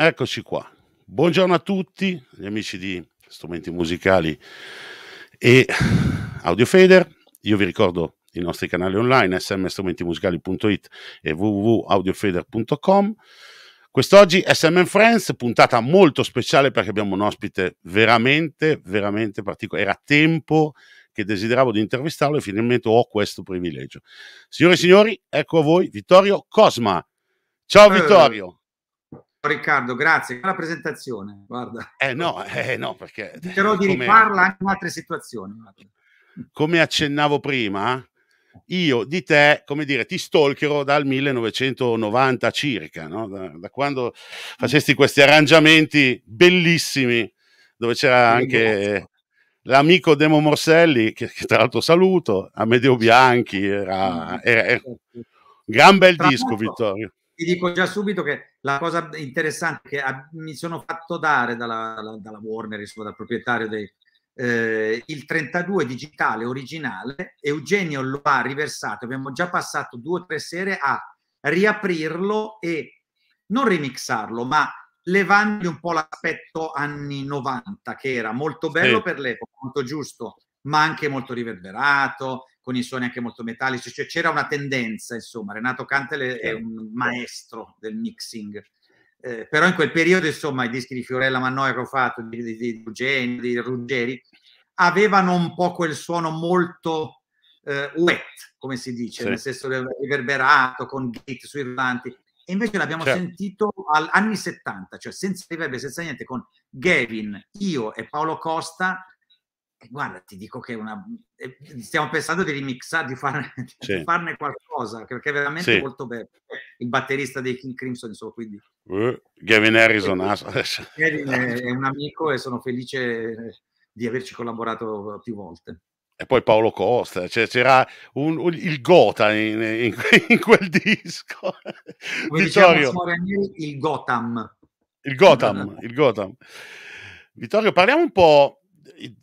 Eccoci qua. Buongiorno a tutti, gli amici di Strumenti Musicali e Audiofader. Io vi ricordo i nostri canali online smstrumentimusicali.it e www.audiofader.com. Quest'oggi SM Friends, puntata molto speciale perché abbiamo un ospite veramente, veramente particolare. Era tempo che desideravo di intervistarlo e finalmente ho questo privilegio. Signore e signori, ecco a voi Vittorio Cosma. Ciao eh, Vittorio. Eh. Riccardo, grazie. La presentazione, guarda. Eh no, eh no perché... Cercherò di come... rifarla anche in altre situazioni. Come accennavo prima, io di te, come dire, ti stalkerò dal 1990 circa, no? da, da, quando facesti questi arrangiamenti bellissimi, dove c'era anche l'amico Demo Morselli, che, che tra l'altro saluto, Amedeo Bianchi, era, era, era, era gran bel disco, Vittorio ti dico già subito che la cosa interessante che mi sono fatto dare dalla, dalla Warner, insomma, dal proprietario dei, eh, il 32 digitale originale, Eugenio lo ha riversato, abbiamo già passato due o tre sere a riaprirlo e non remixarlo, ma levandogli un po' l'aspetto anni 90, che era molto bello sì. per l'epoca, molto giusto, ma anche molto riverberato, con i suoni anche molto metallici, cioè c'era una tendenza, insomma, Renato Cantele è un maestro del mixing. Eh, però in quel periodo, insomma, i dischi di Fiorella Mannoia che ho fatto, di, di, di, Ruggeri, di Ruggeri, avevano un po' quel suono molto eh, wet, come si dice, sì. nel senso riverberato, con gate sui volanti. E invece l'abbiamo certo. sentito agli anni 70, cioè senza riverbe, senza niente, con Gavin, io e Paolo Costa guarda, ti dico che una, eh, stiamo pensando di remixare, di, far, sì. di farne qualcosa, perché è veramente sì. molto bello. Eh, il batterista dei King Crimson, insomma, quindi... Uh, Gavin Harrison ah, Gavin è un amico e sono felice di averci collaborato più volte. E poi Paolo Costa, cioè c'era un, un, il Gotha in, in, in, quel disco. Come Vittorio. Diciamo, il Gotham. Il Gotham, il Gotham. Vittorio, parliamo un po'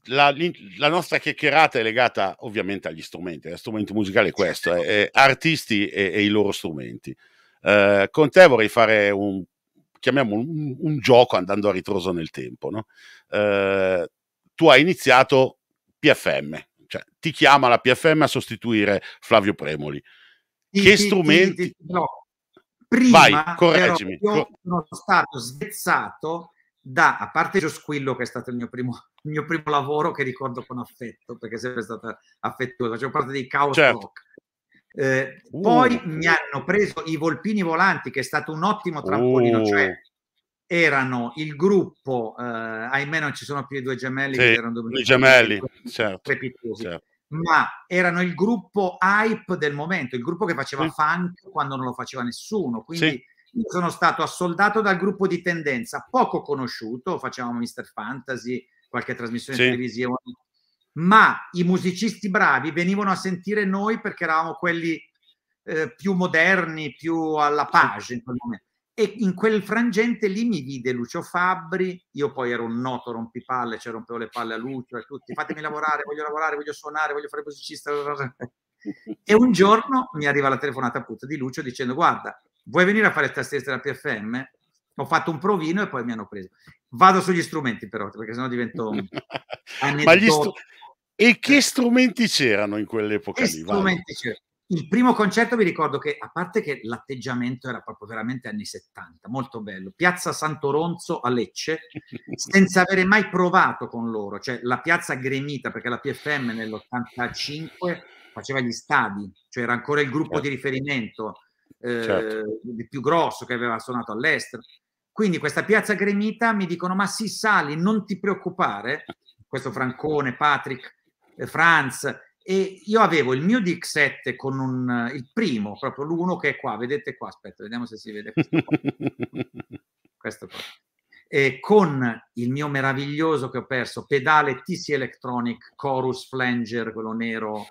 la, la, nostra chiacchierata è legata ovviamente agli strumenti, lo strumento musicale è questo, è, è artisti e, e, i loro strumenti. Eh, con te vorrei fare un, chiamiamolo un, un, gioco andando a ritroso nel tempo. No? Eh, tu hai iniziato PFM, cioè ti chiama la PFM a sostituire Flavio Premoli. Sì, che sì, strumenti... Sì, no. Prima, Vai, correggimi. sono stato svezzato da, a parte Gio Squillo che è stato il mio primo il mio primo lavoro che ricordo con affetto, perché è sempre stata affettuosa, facevo parte dei Chaos certo. Rock. Eh, uh. Poi mi hanno preso i Volpini Volanti, che è stato un ottimo trampolino, uh. cioè erano il gruppo, eh, ahimè non ci sono più i due gemelli, sì, erano due gemelli, certo, certo, ma erano il gruppo hype del momento, il gruppo che faceva sì. funk quando non lo faceva nessuno, quindi sì. sono stato assoldato dal gruppo di tendenza poco conosciuto, facevamo Mr. Fantasy, qualche trasmissione sì. televisiva, ma i musicisti bravi venivano a sentire noi perché eravamo quelli eh, più moderni, più alla page in quel momento. E in quel frangente lì mi vide Lucio Fabbri, io poi ero un noto rompipalle, cioè rompevo le palle a Lucio e tutti, fatemi lavorare, voglio lavorare, voglio suonare, voglio fare musicista. E un giorno mi arriva la telefonata appunto di Lucio dicendo guarda, vuoi venire a fare il tastierista della PFM? ho fatto un provino e poi mi hanno preso. Vado sugli strumenti però, perché sennò divento... Ma gli str- e che eh. strumenti c'erano in quell'epoca? Che lì, strumenti vale? c'erano? Il primo concerto vi ricordo che, a parte che l'atteggiamento era proprio veramente anni 70, molto bello, piazza Santoronzo a Lecce, senza avere mai provato con loro, cioè la piazza gremita, perché la PFM nell'85 faceva gli stadi, cioè era ancora il gruppo certo. di riferimento eh, certo. più grosso che aveva suonato all'estero. Quindi questa piazza gremita mi dicono ma si sali, non ti preoccupare, questo Francone, Patrick, eh, Franz, e io avevo il mio DX7 con un, eh, il primo, proprio l'uno che è qua, vedete qua, aspetta, vediamo se si vede questo qua. questo qua. E con il mio meraviglioso che ho perso pedale TC Electronic Chorus Flanger, quello nero,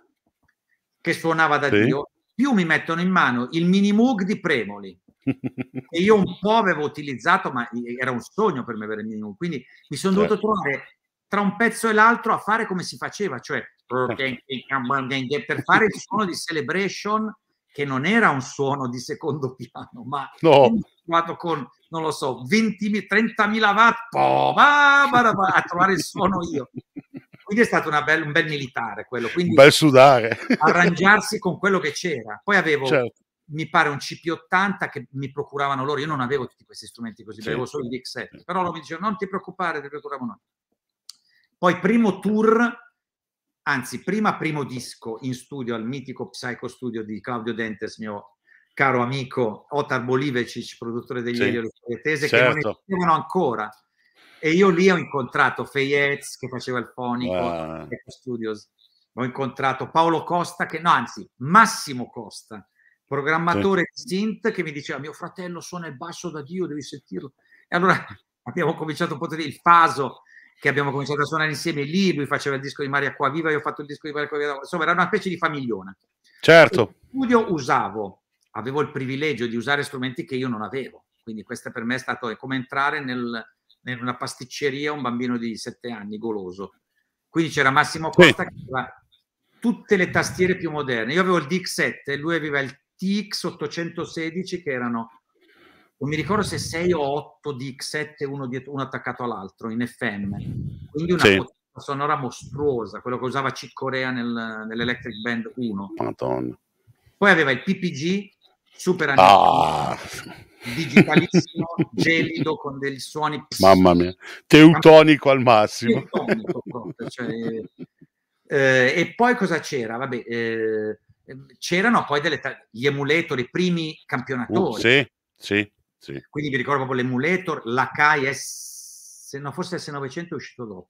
che suonava da sì. Dio, più mi mettono in mano il mini Moog di Premoli, e io un po' avevo utilizzato, ma era un sogno per me avere il minimum, quindi mi sono certo. dovuto trovare tra un pezzo e l'altro a fare come si faceva, cioè oh, certo. per fare il suono di celebration che non era un suono di secondo piano, ma no. vado con, non lo so, 20, 30.000 watt po, va, va, va, a trovare il suono io. Quindi è stato bella, un bel militare quello. Quindi un bel sudare. Arrangiarsi con quello che c'era. Poi avevo certo mi pare un CP80 che mi procuravano loro. Io non avevo tutti questi strumenti così, sì. avevo solo il X7, però loro mi dicevano: Non ti preoccupare, ti procuriamo noi. Poi, primo tour, anzi, prima primo disco in studio al mitico Psycho Studio di Claudio Dentes, mio caro amico Otar Bolivecic, produttore degli sì. Elio Tese, certo. che non certo. esistevano ancora. E io lì ho incontrato Fayez che faceva il fonico, ah. Studios. ho incontrato Paolo Costa, che no, anzi, Massimo Costa, programmatore sì. Certo. di Synth che mi diceva mio fratello suona il basso da Dio, devi sentirlo. E allora abbiamo cominciato un po' il Faso che abbiamo cominciato a suonare insieme lì, lui faceva il disco di Maria Qua io ho fatto il disco di Maria Qua insomma era una specie di famigliona. Certo. E studio usavo, avevo il privilegio di usare strumenti che io non avevo, quindi questo per me è stato come entrare nel, in una pasticceria un bambino di sette anni goloso. Quindi c'era Massimo Costa sì. che aveva tutte le tastiere più moderne. Io avevo il DX7, lui aveva il TX816 che erano, non mi ricordo se 6 o 8 DX7 uno, dietro, uno attaccato all'altro in FM, quindi una sì. potenza sonora mostruosa, quello che usava Chick Corea nel, nell'Electric Band 1. Madonna. Poi aveva il PPG, super ah. digitalissimo, gelido, con dei suoni... Pss, Mamma mia, teutonico al massimo. Teutonico proprio, cioè, eh, e poi cosa c'era? Vabbè, eh, Ehm, c'erano poi delle, gli emulator, i primi campionatori. Uh, sì, sì, sì. Quindi mi ricordo proprio l'emulator, la CAI S, se no, forse S900 è uscito dopo.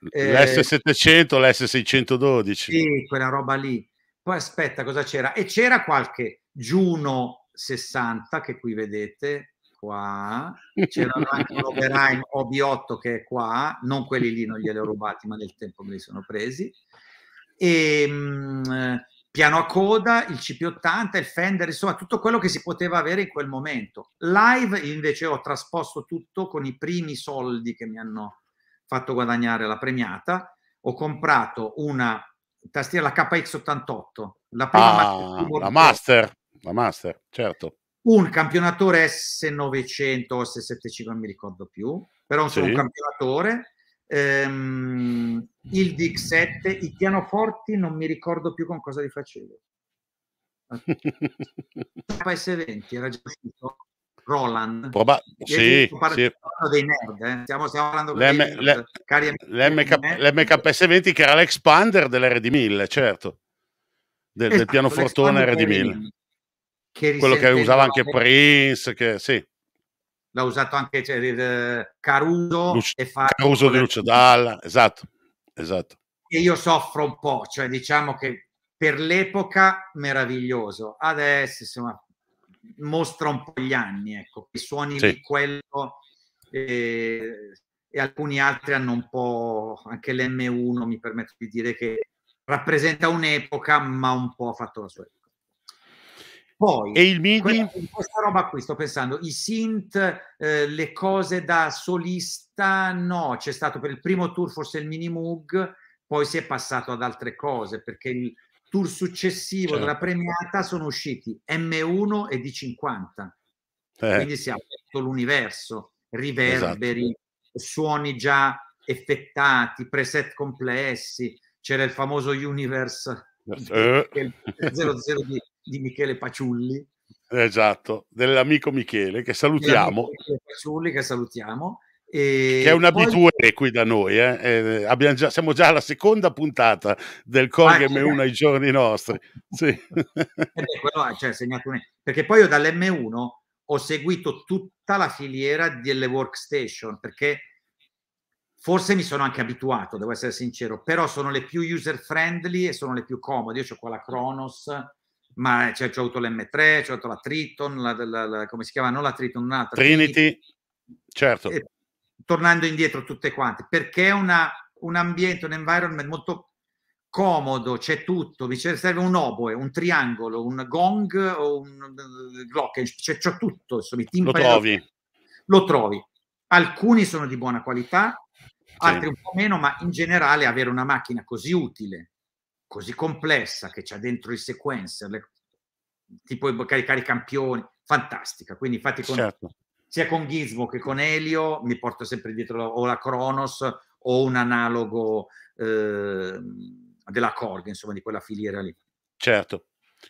L'S700, eh, l'S612. Sì, quella roba lì. Poi aspetta, cosa c'era? E c'era qualche Juno 60 che qui vedete, qua. C'erano anche un OB8 che è qua, non quelli lì, non glieli ho rubati, ma nel tempo me li sono presi. E, ehm, mh, piano a coda, il CP80, il Fender, insomma tutto quello che si poteva avere in quel momento. Live invece ho trasposto tutto con i primi soldi che mi hanno fatto guadagnare la premiata, ho comprato una tastiera, la KX88, la prima ah, la master, la master, certo. Un campionatore S900 o S75, non mi ricordo più, però sì. un campionatore ehm, il DX7, i pianoforti non mi ricordo più con cosa li facevo. KS20 era già uscito Roland. Proba- sì, sì. dei nerd, eh. stiamo, stiamo parlando L'M- dei nerd, L'MK- L'MKS20 che era l'expander dell'RD1000, certo, del, esatto, del pianofortone RD1000. Che Quello che usava anche Prince, che, sì l'ha usato anche cioè, Caruso Luce, e Fabio. Caruso di Lucio Dalla, esatto, esatto. E io soffro un po', cioè diciamo che per l'epoca meraviglioso, adesso insomma mostra un po' gli anni, ecco, i suoni sì. di quello e, e, alcuni altri hanno un po', anche l'M1 mi permetto di dire che rappresenta un'epoca ma un po' ha fatto la sua poi, e il MIDI? Questa roba qui, sto pensando, i synth, eh, le cose da solista, no, c'è stato per il primo tour forse il mini Moog, poi si è passato ad altre cose, perché il tour successivo certo. della premiata sono usciti M1 e D50, eh. quindi si è aperto l'universo, riverberi, esatto. suoni già effettati, preset complessi, c'era il famoso Universe eh. 002 di Michele Paciulli. Esatto, dell'amico Michele che salutiamo. Michele Paciulli che salutiamo. E che è un abitué poi... qui da noi, eh? Eh, già, siamo già alla seconda puntata del Colg M1 ah, eh. ai giorni nostri. Sì. eh, quello, cioè, perché poi io dall'M1 ho seguito tutta la filiera delle workstation, perché forse mi sono anche abituato, devo essere sincero, però sono le più user friendly e sono le più comode. Io ho quella Kronos ma eh, cioè, ho avuto l'M3, ho avuto la Triton, la, la, la, come si chiama? Non la Triton, un'altra. Trinity, Trinity. certo. E, tornando indietro tutte quante, perché è un ambiente, un environment molto comodo, c'è tutto, mi serve un oboe, un triangolo, un gong o un eh, glocken, c'è, c'è tutto, insomma, i lo trovi. Lo trovi. Alcuni sono di buona qualità, altri un po' meno, ma in generale avere una macchina così utile così complessa che c'ha dentro i sequencer, le, tipo caricare i campioni, fantastica. Quindi infatti con, certo. sia con Gizmo che con Elio mi porto sempre dietro o la Kronos o un analogo eh, della Korg, insomma di quella filiera lì. Certo.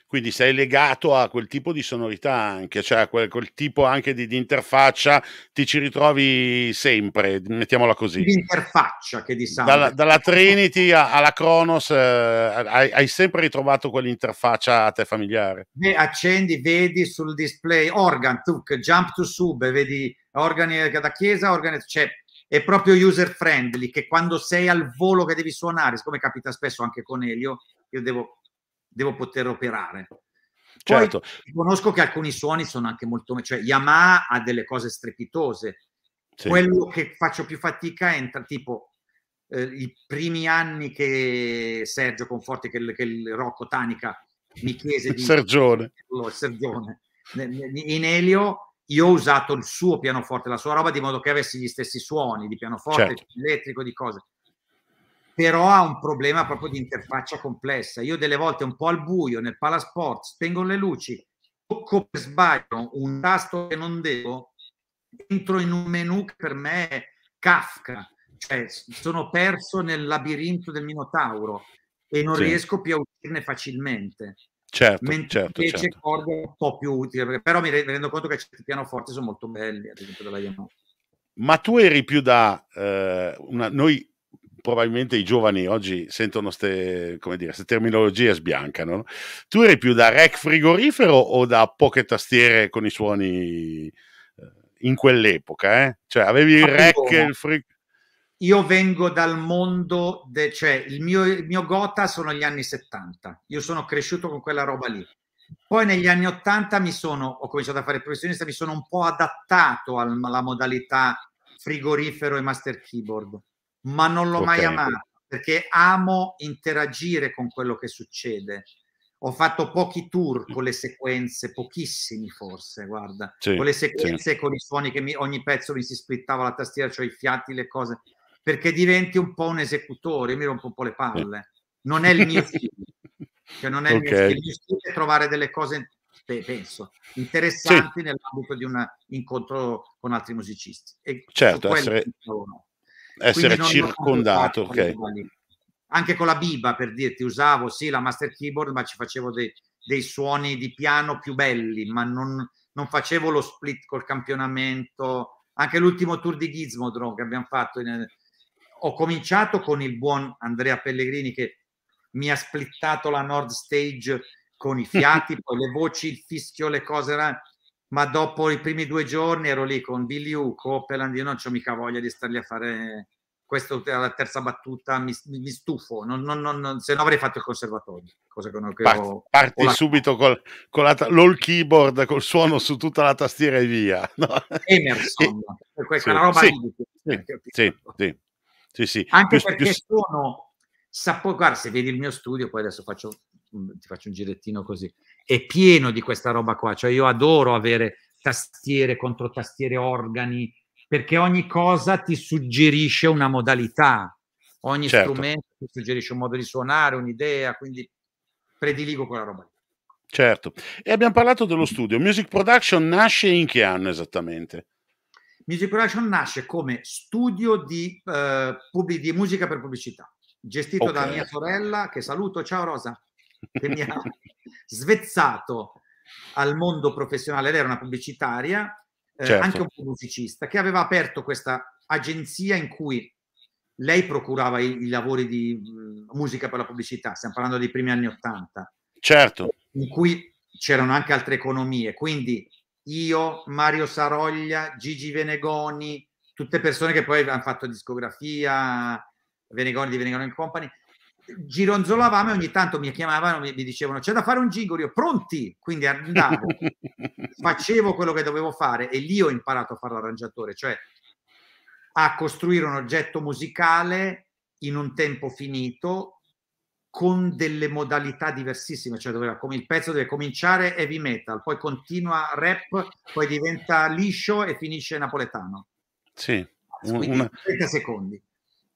Quindi sei legato a quel tipo di sonorità anche, cioè a quel, quel tipo anche di, di, interfaccia, ti ci ritrovi sempre, mettiamola così. L'interfaccia che di dalla, dalla Trinity alla Kronos eh, hai, hai, sempre ritrovato quell'interfaccia a te familiare. Beh, accendi, vedi sul display organ, tuc, jump to sub, vedi organi da chiesa, organi, cioè è proprio user friendly che quando sei al volo che devi suonare, siccome capita spesso anche con Elio, io devo devo poter operare. Poi certo. conosco che alcuni suoni sono anche molto... cioè Yamaha ha delle cose strepitose. Sì. Quello che faccio più fatica è entra, tipo eh, i primi anni che Sergio Conforti, che, che il Rocco Tanica mi chiese di... Sergione. Sergione. In Elio io ho usato il suo pianoforte, la sua roba, di modo che avessi gli stessi suoni di pianoforte, certo. di elettrico, di cose però ha un problema proprio di interfaccia complessa. Io delle volte un po' al buio nel palasport spengo le luci, tocco per sbaglio un tasto che non devo, entro in un menu che per me è Kafka, cioè sono perso nel labirinto del Minotauro e non sì. riesco più a uscirne facilmente. Certo, Mentre certo, invece certo. corde è un po' più utile, però mi rendo conto che certi pianoforti sono molto belli, ad esempio della Yamaha. Ma tu eri più da eh, una, noi probabilmente i giovani oggi sentono queste terminologie e sbiancano. Tu eri più da rec frigorifero o da poche tastiere con i suoni eh, in quell'epoca? Eh? Cioè, avevi il rack e il frigorifero? Io vengo dal mondo, de, cioè il mio, il mio gota sono gli anni 70, io sono cresciuto con quella roba lì. Poi negli anni 80 mi sono, ho cominciato a fare professionista, mi sono un po' adattato alla modalità frigorifero e master keyboard ma non l'ho okay. mai amato perché amo interagire con quello che succede. Ho fatto pochi tour mm. con le sequenze, pochissimi forse, guarda, sì, con le sequenze, sì. con i suoni che mi, ogni pezzo mi si splittava la tastiera, cioè i fiati, le cose, perché diventi un po' un esecutore, io mi rompo un po' le palle. Non è il mio stile, cioè non è okay. il mio stile, il mio stile è trovare delle cose, penso, interessanti sì. nell'ambito di un incontro con altri musicisti. E certo, essere... No essere circondato, ok. Anche con la biba, per dirti, usavo sì la master keyboard, ma ci facevo dei, dei suoni di piano più belli, ma non, non facevo lo split col campionamento. Anche l'ultimo tour di Gizmodron che abbiamo fatto, in, ho cominciato con il buon Andrea Pellegrini che mi ha splittato la Nord Stage con i fiati, poi le voci, il fischio, le cose. Erano, ma dopo i primi due giorni ero lì con Billy U, Copeland, io non ho mica voglia di stargli a fare questa alla eh, terza battuta, mi, mi stufo, non, non, non, se no avrei fatto il conservatorio. Cosa che non, che parti, parti ho subito col, con la, l'all keyboard, col suono su tutta la tastiera e via. No? Emerson, e, eh, quella sì, roba sì, lì. Sì, sì, sì, sì, Anche più, perché più... sono... Sapo, guarda, se vedi il mio studio, poi adesso faccio, mm, ti faccio un girettino così è pieno di questa roba qua, cioè io adoro avere tastiere, contro tastiere, organi, perché ogni cosa ti suggerisce una modalità, ogni certo. strumento ti suggerisce un modo di suonare, un'idea, quindi prediligo quella roba Certo, e abbiamo parlato dello studio. Music Production nasce in che anno esattamente? Music Production nasce come studio di, eh, pubblic- di musica per pubblicità, gestito okay. da mia sorella, che saluto, ciao Rosa che mi ha svezzato al mondo professionale. Lei era una pubblicitaria, eh, certo. anche un po' musicista, che aveva aperto questa agenzia in cui lei procurava i, i lavori di mh, mm, musica per la pubblicità, stiamo parlando dei primi anni Ottanta. Certo. In cui c'erano anche altre economie, quindi io, Mario Saroglia, Gigi Venegoni, tutte persone che poi hanno fatto discografia, Venegoni di Venegoni Company, gironzolavamo e ogni tanto mi chiamavano e mi dicevano c'è da fare un jingle io pronti quindi andavo facevo quello che dovevo fare e lì ho imparato a fare l'arrangiatore cioè a costruire un oggetto musicale in un tempo finito con delle modalità diversissime, cioè doveva, come il pezzo deve cominciare heavy metal, poi continua rap, poi diventa liscio e finisce napoletano. Sì, un, una... 30 secondi.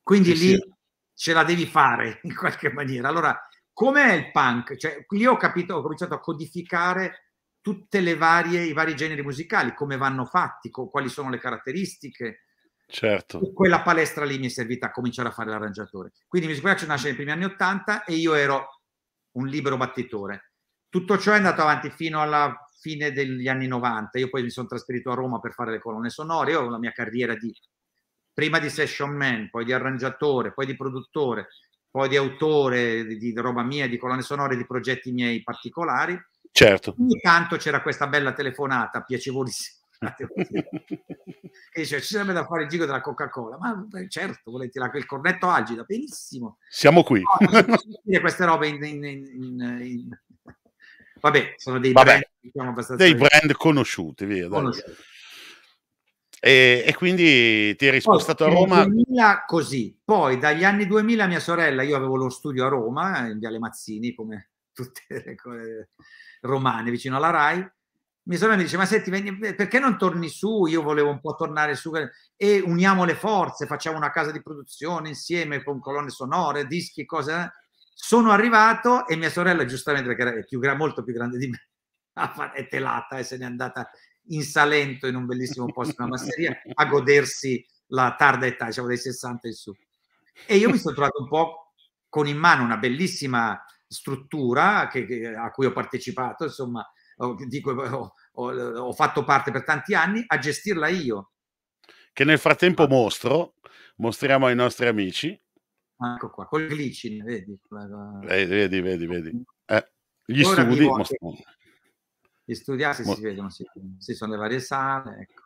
Quindi sì, lì sì ce la devi fare in qualche maniera. Allora, com'è il punk? Cioè, io ho capito, ho cominciato a codificare tutte le varie, i vari generi musicali, come vanno fatti, co- quali sono le caratteristiche. Certo. E quella palestra lì mi è servita a cominciare a fare l'arrangiatore. Quindi Music Production nasce nei primi anni Ottanta e io ero un libero battitore. Tutto ciò è andato avanti fino alla fine degli anni 90. Io poi mi sono trasferito a Roma per fare le colonne sonore. Io ho la mia carriera di prima di session man, poi di arrangiatore, poi di produttore, poi di autore di, di roba mia, di colonne sonore, di progetti miei particolari. Certo. Ogni tanto c'era questa bella telefonata piacevolissima. che diceva, ci sarebbe da fare il giro della Coca-Cola, ma eh, certo, volete la, il cornetto agita, benissimo. Siamo qui. No, queste robe in, in, in, in, Vabbè, sono dei Vabbè, brand diciamo, abbastanza dei brand conosciuti, via, conosciuti. E, e, quindi ti eri spostato poi, a Roma. 2000 così, poi dagli anni 2000 mia sorella, io avevo lo studio a Roma, eh, in Viale Mazzini, come tutte le cose eh, romane, vicino alla RAI. Mia sorella mi dice, ma senti, vieni, eh, perché non torni su? Io volevo un po' tornare su e uniamo le forze, facciamo una casa di produzione insieme con colonne sonore, dischi, cose. Sono arrivato e mia sorella, giustamente perché era più, molto più grande di me, è telata e se n'è andata in Salento, in un bellissimo posto, una masseria, a godersi la tarda età, diciamo dai 60 in su. E io mi sono trovato un po' con in mano una bellissima struttura che, che, a cui ho partecipato, insomma, ho, dico, ho, ho, ho fatto parte per tanti anni, a gestirla io. Che nel frattempo ah. mostro, mostriamo ai nostri amici. Ah, ecco qua, col glicine, vedi? Vedi, vedi, vedi. vedi. Eh, gli Ora studi mostrano. Gli studiati Mol- si vedono, si, si sono le varie sale. Ecco.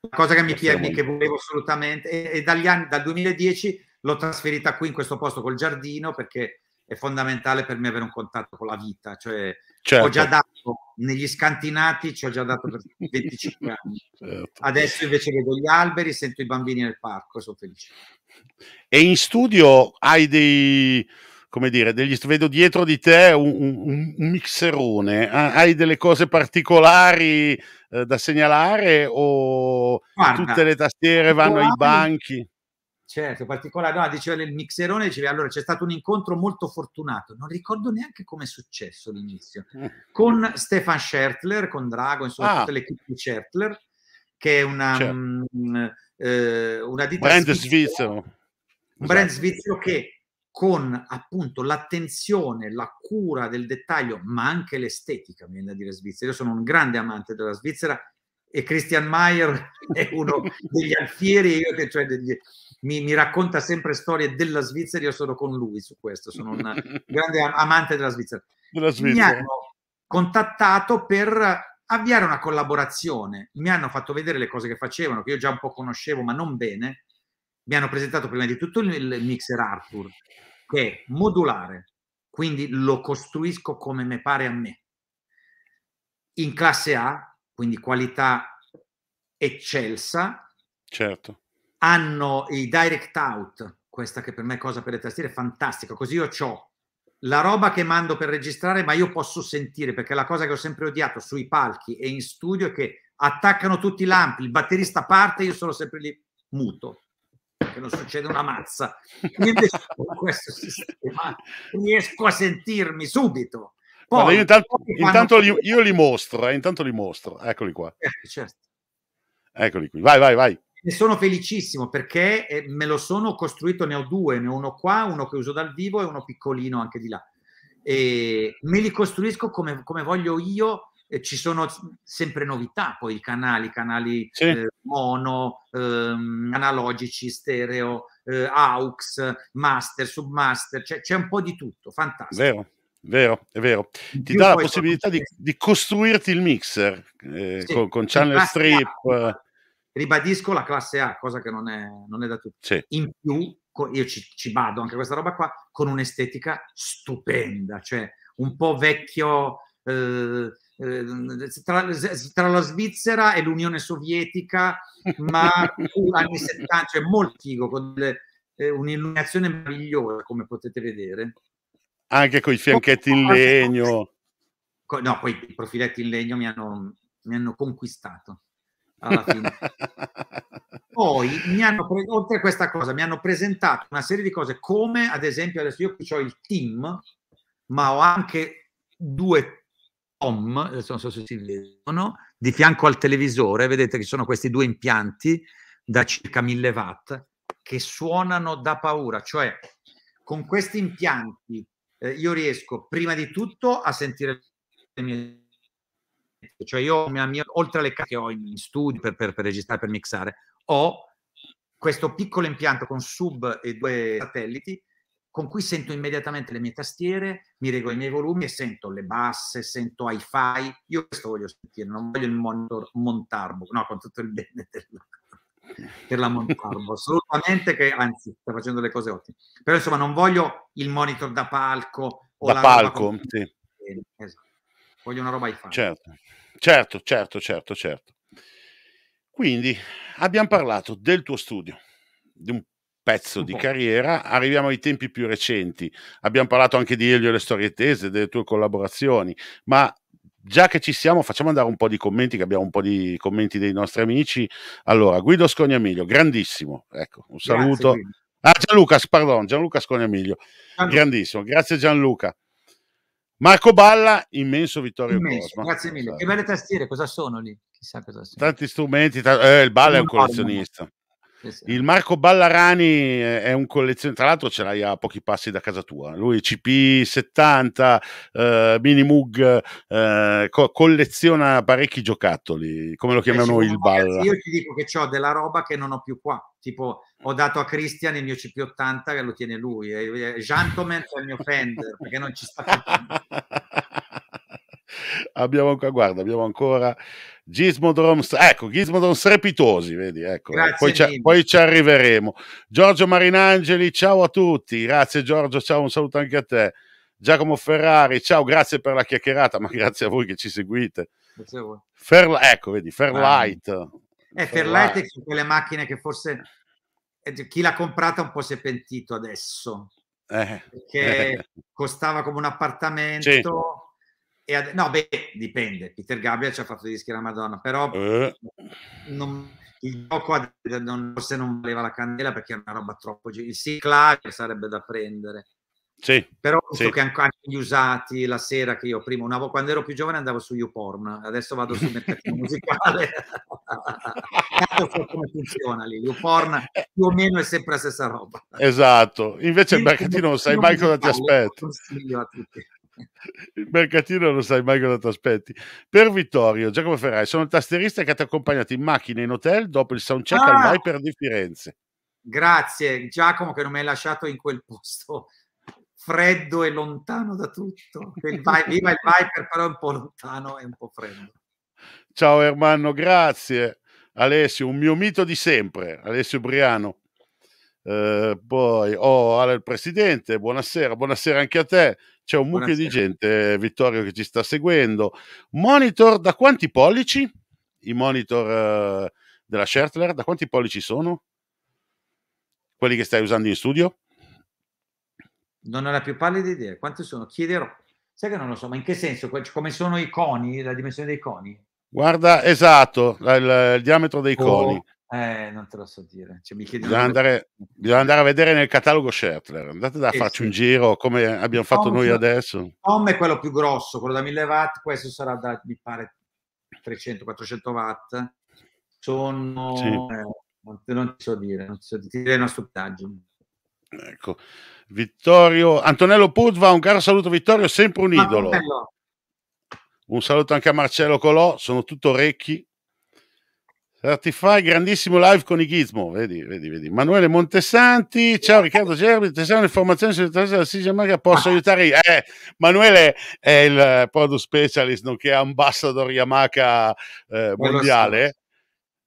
La cosa che mi chiedi, che volevo assolutamente, e, e dagli anni, dal 2010 l'ho trasferita qui in questo posto col giardino perché è fondamentale per me avere un contatto con la vita. Cioè, certo. ho già certo. dato negli scantinati, ci ho già dato per 25 anni. Certo. Adesso invece vedo gli alberi, sento i bambini nel parco, sono felice. E in studio hai dei come dire, degli, vedo dietro di te un, un, un mixerone, hai delle cose particolari eh, da segnalare o Guarda, tutte le tastiere vanno ai banchi? Certo, particolare, no, diceva il mixerone, diceva allora c'è stato un incontro molto fortunato, non ricordo neanche come è successo l'inizio, eh. con Stefan Schertler, con Drago, insomma, ah. le l'equipe di Schertler, che è una, certo. Cioè. mh, mm, eh, una ditta brand svizzero, svizzero. Esatto. brand svizzero che con appunto l'attenzione, la cura del dettaglio, ma anche l'estetica, viene da dire Svizzera. Io sono un grande amante della Svizzera e Christian Mayer è uno degli alfieri, io che cioè degli, mi, mi, racconta sempre storie della Svizzera, io sono con lui su questo, sono un grande amante della Svizzera. della Svizzera. Mi hanno contattato per avviare una collaborazione, mi hanno fatto vedere le cose che facevano, che io già un po' conoscevo, ma non bene, mi hanno presentato prima di tutto il mixer Arthur, che è modulare, quindi lo costruisco come mi pare a me. In classe A, quindi qualità eccelsa. Certo. Hanno i direct out, questa che per me è cosa per le tastiere fantastica, così io ho la roba che mando per registrare, ma io posso sentire, perché la cosa che ho sempre odiato sui palchi e in studio è che attaccano tutti i lampi, il batterista parte, io sono sempre lì muto che non succede una mazza. Invece con questo sistema riesco a sentirmi subito. Poi, Guarda, intanto, intanto li, io li mostro, eh, intanto li mostro, eccoli qua. Eh, certo. Eccoli qui, vai, vai, vai. E sono felicissimo perché eh, me lo sono costruito, ne ho due, ne ho uno qua, uno che uso dal vivo e uno piccolino anche di là. E me li costruisco come, come voglio io ci sono sempre novità, poi i canali, canali sì. eh, mono, ehm, analogici, stereo, eh, AUX, master, submaster, cioè, c'è un po' di tutto, fantastico. Vero. Vero, è vero. Ti dà la possibilità di, di, costruirti il mixer eh, sì, con, con, channel strip. A, ribadisco la classe A, cosa che non è, non è da tutti. Sì. In più, io ci, ci vado anche questa roba qua, con un'estetica stupenda, cioè un po' vecchio, eh, eh, tra, tra, la Svizzera e l'Unione Sovietica, ma uh, anni 70, cioè molto figo, con delle, eh, un'illuminazione migliore, come potete vedere. Anche con i fianchetti in legno. No, poi i profiletti in legno mi hanno, mi hanno conquistato alla fine. Poi, mi hanno, oltre a questa cosa, mi hanno presentato una serie di cose, come ad esempio adesso io ho il team, ma ho anche due home, adesso non so se si vedono, di fianco al televisore, vedete che ci sono questi due impianti da circa 1000 watt che suonano da paura, cioè con questi impianti eh, io riesco prima di tutto a sentire le mie cioè io mia, mia, oltre alle case che ho in studio per, per, per registrare, per mixare, ho questo piccolo impianto con sub e due satelliti con cui sento immediatamente le mie tastiere, mi regolo i miei volumi e sento le basse, sento hi-fi. Io questo voglio sentire, non voglio il monitor Montarbo, no, con tutto il bene della, della Montarbo, assolutamente che, anzi, sta facendo le cose ottime. Però insomma non voglio il monitor da palco. O da la palco, con... sì. Esatto. Voglio una roba hi-fi. Certo, certo, certo, certo, certo. Quindi abbiamo parlato del tuo studio, di un pezzo di carriera. Arriviamo ai tempi più recenti. Abbiamo parlato anche di Elio e le storie tese, delle tue collaborazioni, ma già che ci siamo, facciamo andare un po' di commenti, che abbiamo un po' di commenti dei nostri amici. Allora, Guido Scognamiglio, grandissimo. Ecco, un saluto. Grazie, ah, Gianluca, pardon, Gianluca Scognamiglio. Allora. Grandissimo, grazie Gianluca. Marco Balla, immenso Vittorio immenso, Cosma. Grazie mille. Che belle tastiere, cosa sono lì? Chissà cosa sono. Tanti strumenti, t- eh, il Balla è un collezionista. Sì. Il Marco Ballarani è un collezionista, tra l'altro ce l'hai a pochi passi da casa tua, lui CP70, eh, Mug, eh, co- colleziona parecchi giocattoli, come lo eh, chiamano il Ballarani. Io ti dico che ho della roba che non ho più qua, tipo ho dato a Cristian il mio CP80 che lo tiene lui, Gentleman è il mio Fender perché non ci sta più. abbiamo ancora, guarda, abbiamo ancora Gizmodrons, ecco, Gizmodrons repitosi, vedi, ecco, poi ci, poi ci, arriveremo. Giorgio Marinangeli, ciao a tutti, grazie Giorgio, ciao, un saluto anche a te. Giacomo Ferrari, ciao, grazie per la chiacchierata, ma grazie a voi che ci seguite. Fer, ecco, vedi, Fairlight. Eh, Fairlight è sono quelle macchine che forse eh, chi l'ha comprata un po' si è pentito adesso, eh. che costava come un appartamento. Certo ad... no, beh, dipende. Peter Gabriel ci ha fatto i dischi alla Madonna, però eh. non... il gioco ad... non... forse non valeva la candela perché è una roba troppo. Il ciclaggio sarebbe da prendere. Sì, però visto sì. che anche gli usati la sera che io prima andavo, quando ero più giovane andavo su YouPorn adesso vado sul mercato musicale so come funziona lì YouPorn eh. più o meno è sempre la stessa roba esatto invece il mercatino non sai mai cosa ti aspetta il mercatino non sai mai cosa ti aspetti. Per Vittorio, Giacomo Ferrai, sono il tastierista che ti ha accompagnato in macchina in hotel dopo il soundcheck ah, al Viper di Firenze. Grazie Giacomo che non mi hai lasciato in quel posto freddo e lontano da tutto. Il Viper, viva il Viper, però è un po' lontano e un po' freddo. Ciao Ermanno, grazie. Alessio, un mio mito di sempre, Alessio Briano. Eh, poi, oh, Ale il Presidente, buonasera, buonasera anche a te. C'è un mucchio di gente, Vittorio, che ci sta seguendo. Monitor da quanti pollici? I monitor eh, della Schertler, da quanti pollici sono? Quelli che stai usando in studio? Non ho la più pallida idea. Quanti sono? Chiederò. Sai che non lo so, ma in che senso? Come sono i coni, la dimensione dei coni? Guarda, esatto, il, il diametro dei oh. coni. Eh, non te lo so dire. Cioè, bisogna, andare, bisogna, andare, a vedere nel catalogo Schertler. Andate da eh, farci sì. un giro come abbiamo fatto Tom, noi adesso. Tom è quello più grosso, quello da 1000 watt. Questo sarà da, mi pare, 300-400 watt. Sono... Sì. Eh, non, non so dire, non so dire, è una stupidaggine. Ecco, Vittorio Antonello Puzva, un caro saluto Vittorio, sempre un idolo. Antonello. Un saluto anche a Marcello Colò, sono tutto orecchi. Certify, grandissimo live con i Gizmo, vedi, vedi, vedi. Manuele Montesanti, ciao Riccardo Gerbi, se hanno informazioni sull'interesse della Sigia America posso ah. aiutare Eh, Manuele è il product specialist, nonché ambassador Yamaha eh, mondiale.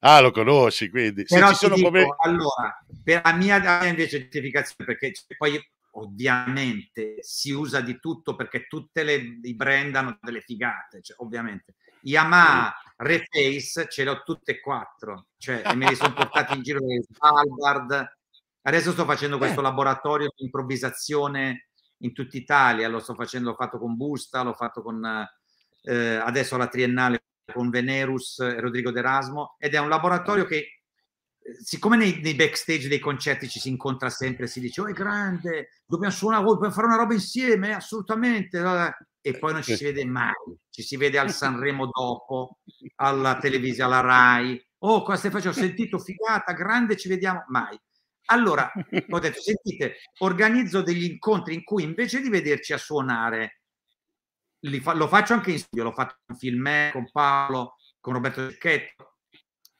Ah, lo conosci, quindi. Però se ci sono dico, problemi... Allora, per la mia invece giustificazione, perché poi ovviamente si usa di tutto perché tutte le i brand hanno delle figate, cioè, ovviamente. Yamaha Reface ce l'ho tutte e quattro, cioè e me li sono portati in giro per Svalbard. Adesso sto facendo questo eh. laboratorio di improvvisazione in tutta Italia, lo sto facendo, l'ho fatto con Busta, l'ho fatto con eh, adesso alla Triennale con Venerus e Rodrigo D'Erasmo ed è un laboratorio che eh, siccome nei, nei, backstage dei concerti ci si incontra sempre si dice oh è grande dobbiamo suonare oh, dobbiamo fare una roba insieme assolutamente e eh, poi non ci si vede mai, ci si vede al eh, Sanremo dopo, alla televisione, alla RAI, oh cosa stai facendo, ho sentito figata, grande, ci vediamo mai. Allora, ho detto, sentite, organizzo degli incontri in cui invece di vederci a suonare, li fa, lo faccio anche in studio, l'ho fatto con Filmè, con Paolo, con Roberto Cecchetto,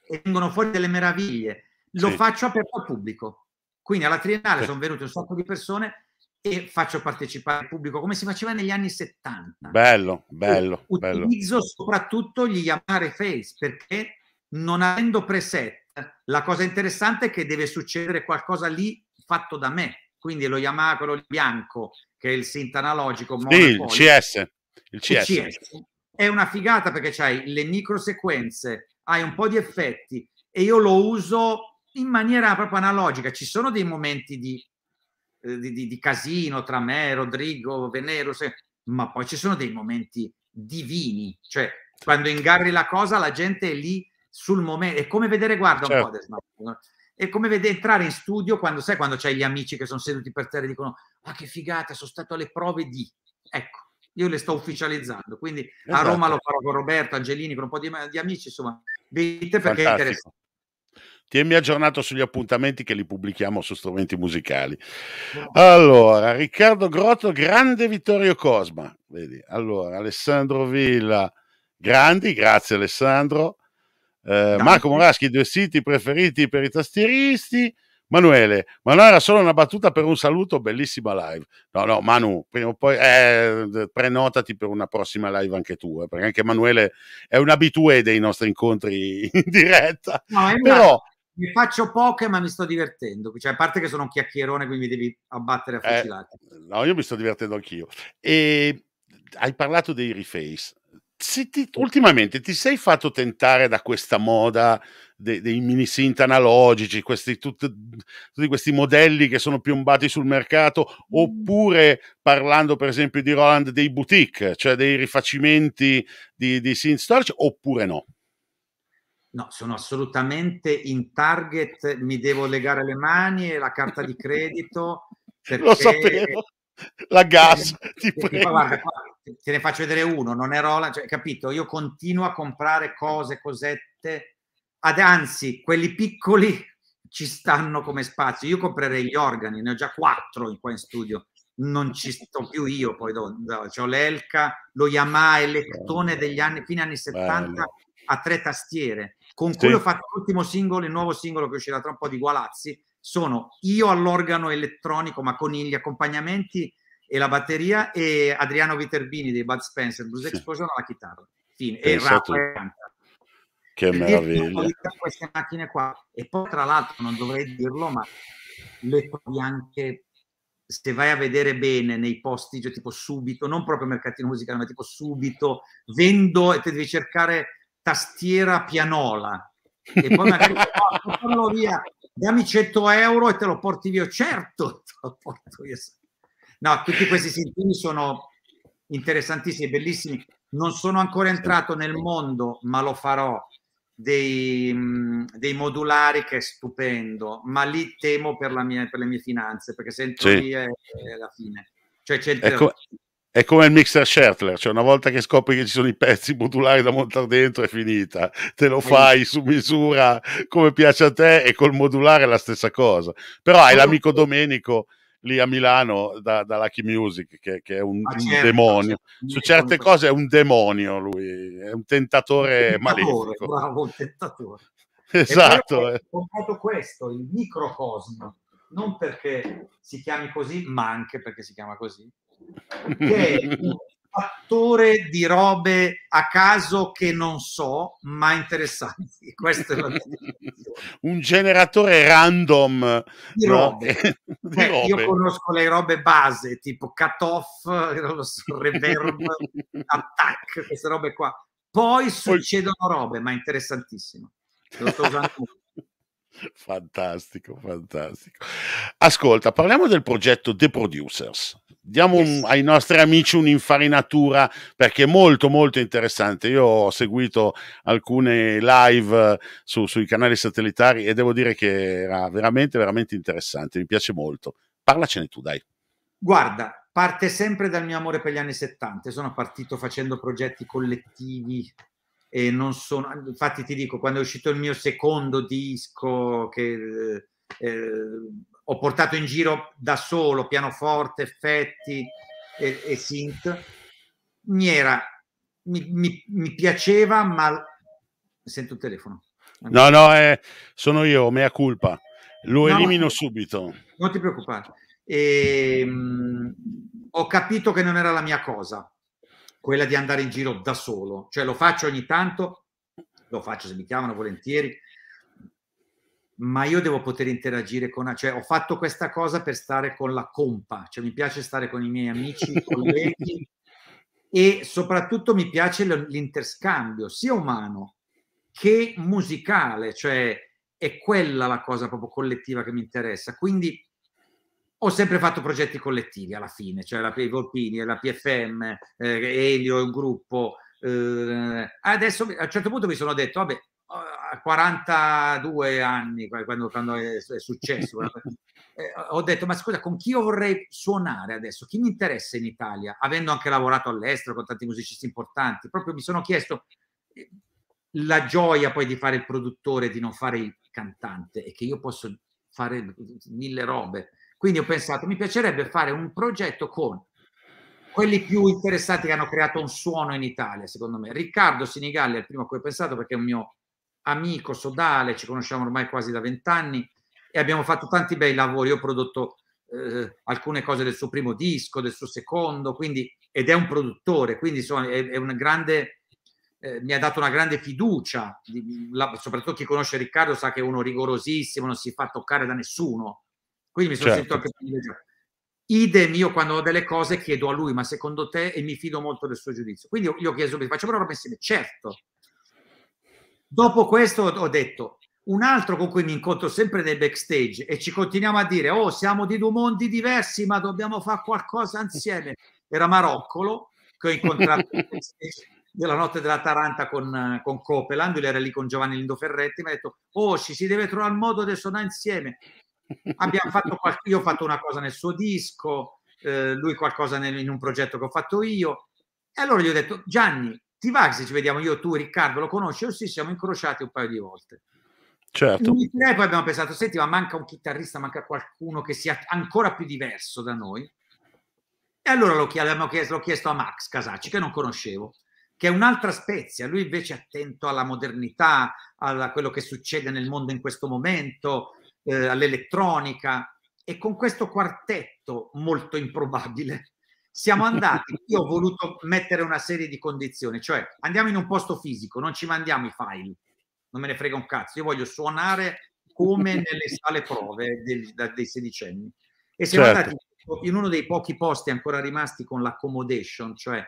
e vengono fuori delle meraviglie. Lo sì. faccio aperto al pubblico. Quindi alla Triennale sì. sono venute un sacco di persone e faccio partecipare il pubblico come si faceva negli anni 70. Bello, bello. bello. utilizzo soprattutto gli Yamaha Reface perché non avendo preset, la cosa interessante è che deve succedere qualcosa lì fatto da me. Quindi lo Yamaha, quello bianco, che è il synth analogico. Sì, il CS. Il CS. Il CS. È una figata perché c'hai le microsequenze, hai un po' di effetti e io lo uso in maniera proprio analogica. Ci sono dei momenti di eh, di, di, di casino tra me, Rodrigo, Venero, se... ma poi ci sono dei momenti divini, cioè quando ingarri la cosa la gente è lì sul momento, è come vedere, guarda certo. un po' certo. adesso, è come vedere entrare in studio quando sai quando c'hai gli amici che sono seduti per terra e dicono ma ah, che figata, sono stato alle prove di, ecco, io le sto ufficializzando, quindi esatto. a Roma lo farò con Roberto, Angelini, con un po' di, di amici, insomma, vedete perché Fantastico. è interessante. Tienimi aggiornato sugli appuntamenti che li pubblichiamo su strumenti musicali. Allora, Riccardo Grotto, grande Vittorio Cosma. Vedi? Allora, Alessandro Villa, grandi, grazie Alessandro. Eh, Marco Moraschi, due siti preferiti per i tastieristi. Manuele, ma non era solo una battuta per un saluto, bellissima live. No, no, Manu, prima o poi eh, prenotati per una prossima live anche tu, eh, perché anche Manuele è un abitué dei nostri incontri in diretta. No, Però mi faccio poche, ma mi sto divertendo. Cioè, a parte che sono un chiacchierone, quindi mi devi abbattere a eh, fucilate. Eh, no, io mi sto divertendo anch'io. E ehm, hai parlato dei reface. Ti, ultimamente ti sei fatto tentare da questa moda dei, dei mini synth analogici, questi, tutti, tutti questi modelli che sono piombati sul mercato, mm. oppure parlando per esempio di Roland dei boutique, cioè dei rifacimenti di, di synth storage, oppure no? No, sono assolutamente in target, mi devo legare le mani e la carta di credito. Perché... Lo sapevo, la gas. Ti prego. Guarda, te ne faccio vedere uno, non è Roland, cioè, capito? Io continuo a comprare cose, cosette, ad anzi, quelli piccoli ci stanno come spazio. Io comprerei gli organi, ne ho già quattro qua in studio, non ci sto più io, poi do, do, ho l'Elka, lo Yamaha, il lettone degli anni, fine anni 70. Bello a tre tastiere, con sì. cui ho fatto l'ultimo singolo, il nuovo singolo che uscirà tra un po' di Gualazzi, sono io all'organo elettronico, ma con gli accompagnamenti e la batteria, e Adriano Viterbini dei Bud Spencer, Blues sì. Explosion alla chitarra. Fine. E rap Che meraviglia. Queste macchine qua. E poi tra l'altro, non dovrei dirlo, ma le trovi anche se vai a vedere bene nei posti, cioè tipo subito, non proprio mercatino musicale, ma tipo subito, vendo e te devi cercare tastiera pianola e poi magari oh, via, dammi 100 euro e te lo porti via, certo, te lo porto via. No, tutti questi sintomi sono interessantissimi, bellissimi. Non sono ancora entrato nel mondo, ma lo farò, dei, dei modulari che è stupendo, ma lì temo per, mia, per le mie finanze, perché sento sì. lì è, è la fine. Cioè, c'è ecco, è come il mixer Shertler, cioè una volta che scopri che ci sono i pezzi modulari da montare dentro è finita, te lo fai su misura come piace a te e col modulare è la stessa cosa. Però hai l'amico Domenico lì a Milano da, da Lucky Music che, che è un, un certo, demonio, certo, su certe cose è un demonio lui, è un tentatore, un tentatore malefico. Bravo, un tentatore. Esatto. Ho eh. comprato questo, il microcosmo, non perché si chiami così, ma anche perché si chiama così che è un fattore di robe a caso che non so, ma interessanti. Questo è la un generatore random di no? robe. di robe. Io conosco le robe base, tipo cut off, non so, reverb, attack, queste robe qua. Poi succedono robe, ma interessantissime. Lo sto usando Fantastico, fantastico. Ascolta, parliamo del progetto The Producers. Diamo un, ai nostri amici un'infarinatura perché è molto molto interessante. Io ho seguito alcune live eh, su, sui canali satellitari e devo dire che era veramente veramente interessante, mi piace molto. Parlacene tu, dai. Guarda, parte sempre dal mio amore per gli anni 70. Sono partito facendo progetti collettivi e non sono infatti ti dico quando è uscito il mio secondo disco che eh, eh, ho portato in giro da solo pianoforte effetti e, e synth mi era mi, mi, mi piaceva ma sento il telefono no no eh, sono io mea culpa lo no, elimino subito non ti preoccupare e, ehm, mh, ho capito che non era la mia cosa quella di andare in giro da solo, cioè lo faccio ogni tanto, lo faccio se mi chiamano volentieri, ma io devo poter interagire con, cioè ho fatto questa cosa per stare con la compa, cioè mi piace stare con i miei amici, colleghi e soprattutto mi piace l'interscambio sia umano che musicale, cioè è quella la cosa proprio collettiva che mi interessa. Quindi ho sempre fatto progetti collettivi alla fine, cioè la Volpini, la PFM, eh, Elio è un gruppo. Eh, adesso a un certo punto mi sono detto, vabbè, a 42 anni, quando, quando è, è, successo, eh, ho detto, ma scusa, con chi io vorrei suonare adesso? Chi mi interessa in Italia? Avendo anche lavorato all'estero con tanti musicisti importanti, proprio mi sono chiesto eh, la gioia poi di fare il produttore, di non fare il cantante e che io posso fare mille robe quindi ho pensato, mi piacerebbe fare un progetto con quelli più interessati che hanno creato un suono in Italia, secondo me. Riccardo Sinigalli è il primo a cui ho pensato perché è un mio amico sodale, ci conosciamo ormai quasi da vent'anni e abbiamo fatto tanti bei lavori. Io ho prodotto eh, alcune cose del suo primo disco, del suo secondo, quindi, ed è un produttore, quindi insomma, è, è un grande, eh, mi ha dato una grande fiducia, la, soprattutto chi conosce Riccardo sa che è uno rigorosissimo, non si fa toccare da nessuno, quindi mi sono certo. sentito anche privilegiato. Idem, io quando ho delle cose chiedo a lui, ma secondo te, e mi fido molto del suo giudizio. Quindi io, ho chiesto, facciamo una roba insieme, certo. Dopo questo ho detto, un altro con cui mi incontro sempre nei backstage e ci continuiamo a dire, oh, siamo di due mondi diversi, ma dobbiamo fare qualcosa insieme. Era Maroccolo, che ho incontrato nella notte della Taranta con, con Copeland, lui era lì con Giovanni Lindo Ferretti, mi ha detto, oh, ci si deve trovare il modo di suonare insieme qualche, io ho fatto una cosa nel suo disco, eh, lui qualcosa nel, in un progetto che ho fatto io. E allora gli ho detto, Gianni, ti va se ci vediamo io, tu, Riccardo, lo conosci? O sì, siamo incrociati un paio di volte. Certo. E poi abbiamo pensato, senti, ma manca un chitarrista, manca qualcuno che sia ancora più diverso da noi. E allora l'ho chiesto, l'ho chiesto a Max Casacci, che non conoscevo che è un'altra spezia. Lui invece è attento alla modernità, a quello che succede nel mondo in questo momento, eh, all'elettronica e con questo quartetto molto improbabile siamo andati, io ho voluto mettere una serie di condizioni, cioè andiamo in un posto fisico, non ci mandiamo i file, non me ne frega un cazzo, io voglio suonare come nelle sale prove del, da, dei sedicenni. E siamo certo. andati in uno dei pochi posti ancora rimasti con l'accommodation, cioè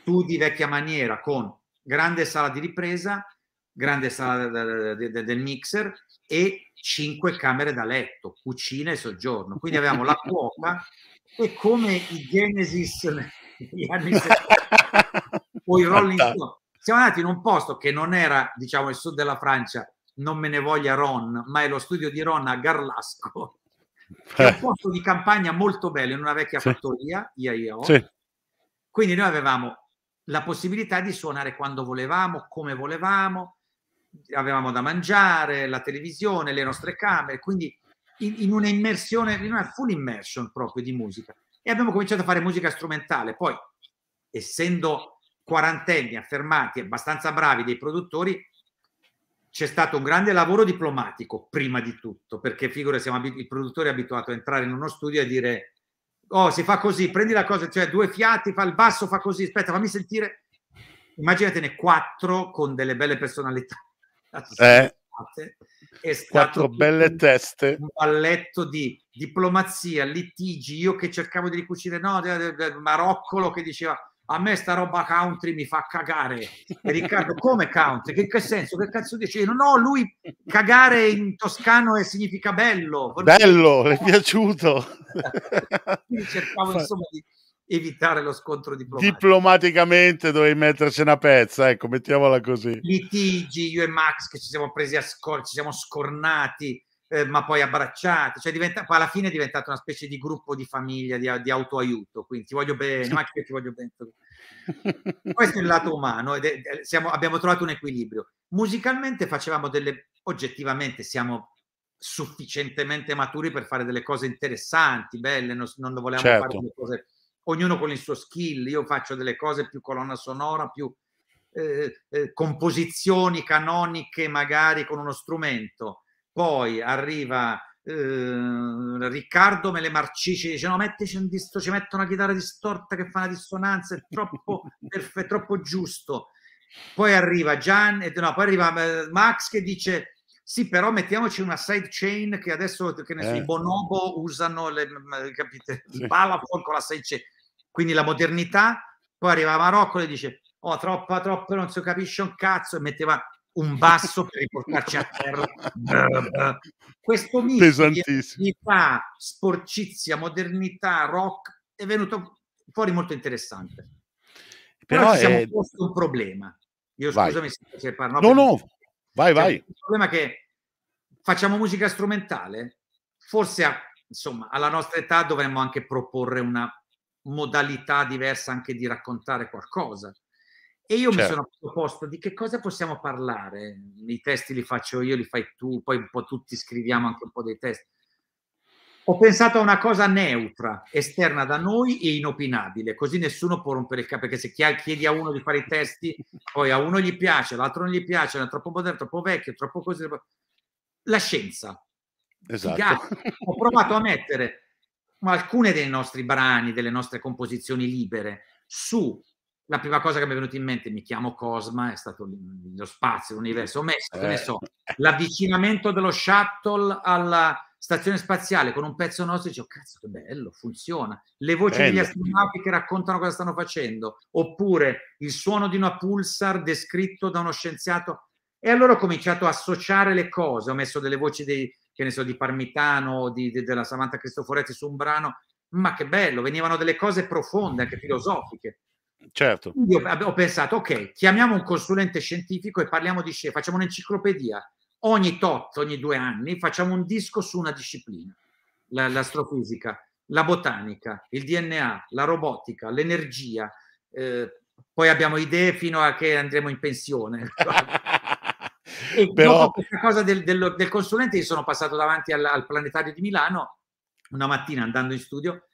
studi vecchia maniera con grande sala di ripresa, grande sala eh, del mixer, e cinque camere da letto, cucina e soggiorno. Quindi avevamo la cuoca e come i Genesis negli anni 70 o i Rolling Stone. Siamo andati in un posto che non era, diciamo, il sud della Francia, non me ne voglia Ron, ma è lo studio di Ron a Garlasco. È un eh. posto di campagna molto bello in una vecchia sì. fattoria, IAIO. Sì. Quindi noi avevamo la possibilità di suonare quando volevamo, come volevamo, avevamo da mangiare, la televisione, le nostre camere, quindi in, in una immersione, in una full immersion proprio di musica. E abbiamo cominciato a fare musica strumentale. Poi, essendo quarantenni, affermati, abbastanza bravi dei produttori, c'è stato un grande lavoro diplomatico, prima di tutto, perché figura, siamo abit- il produttore è abituato a entrare in uno studio e dire oh, si fa così, prendi la cosa, cioè due fiati, fa il basso, fa così, aspetta, fammi sentire. Immaginatene quattro con delle belle personalità eh, è stato quattro belle teste. Un balletto di diplomazia, litigi, io che cercavo di ricucire, no, de, de, Maroccolo che diceva a me sta roba country mi fa cagare. E Riccardo, come country? Che, che senso? Che cazzo dice? No, lui cagare in toscano è, significa bello. Bello, le è piaciuto. cercavo insomma di evitare lo scontro diplomatico. Diplomaticamente dovevi metterci una pezza, ecco, mettiamola così. Litigi, io e Max che ci siamo presi a scorci, ci siamo scornati, eh, ma poi abbracciati, cioè diventa, poi alla fine è diventato una specie di gruppo di famiglia, di, di autoaiuto, quindi ti voglio bene, Max io ti voglio bene. Questo è il lato umano, ed è, siamo, abbiamo trovato un equilibrio. Musicalmente facevamo delle, oggettivamente siamo sufficientemente maturi per fare delle cose interessanti, belle, non, non volevamo certo. fare delle cose ognuno con il suo skill, io faccio delle cose più colonna sonora, più eh, eh, composizioni canoniche magari con uno strumento, poi arriva eh, Riccardo me le marcisce dice no mettici un disto ci metto una chitarra distorta che fa una dissonanza è troppo, è troppo giusto poi arriva Gian no, poi arriva eh, Max che dice sì però mettiamoci una sidechain che adesso che ne so, eh. i bonobo usano le, capite, il balafon con la sidechain quindi la modernità, poi arriva a Marocco e dice, oh troppa, troppo, non si capisce un cazzo, e metteva un basso per riportarci a terra. Questo mi fa sporcizia, modernità, rock è venuto fuori molto interessante. Però, Però ci siamo è... un problema. Io scusami vai. se parlo. No, no, vai, vai. Il problema è che facciamo musica strumentale, forse a, insomma alla nostra età dovremmo anche proporre una modalità diversa anche di raccontare qualcosa. E io certo. mi sono proposto di che cosa possiamo parlare. I testi li faccio io, li fai tu, poi un po' tutti scriviamo anche un po' dei testi. Ho pensato a una cosa neutra, esterna da noi e inopinabile, così nessuno può rompere il capo, perché se chiedi a uno di fare i testi, poi a uno gli piace, all'altro non gli piace, è troppo moderno, troppo vecchio, troppo così. La scienza. Esatto. Ho provato a mettere alcune dei nostri brani, delle nostre composizioni libere su la prima cosa che mi è venuta in mente, mi chiamo Cosma, è stato lo spazio, l'universo, ho messo, eh. so, l'avvicinamento dello shuttle alla stazione spaziale con un pezzo nostro, dicevo, cazzo che bello, funziona, le voci bello. degli astronauti che raccontano cosa stanno facendo, oppure il suono di una pulsar descritto da uno scienziato, e allora ho cominciato a associare le cose, ho messo delle voci dei, che ne so, di Parmitano, di, di, della Samantha Cristoforetti su un brano, ma che bello, venivano delle cose profonde, anche filosofiche. Certo. Quindi ho, ho pensato, ok, chiamiamo un consulente scientifico e parliamo di scienza, facciamo un'enciclopedia. Ogni tot, ogni due anni, facciamo un disco su una disciplina, la, l'astrofisica, la botanica, il DNA, la robotica, l'energia. Eh, poi abbiamo idee fino a che andremo in pensione. E Però... dopo questa cosa del, del, del consulente, io sono passato davanti al, al, planetario di Milano una mattina andando in studio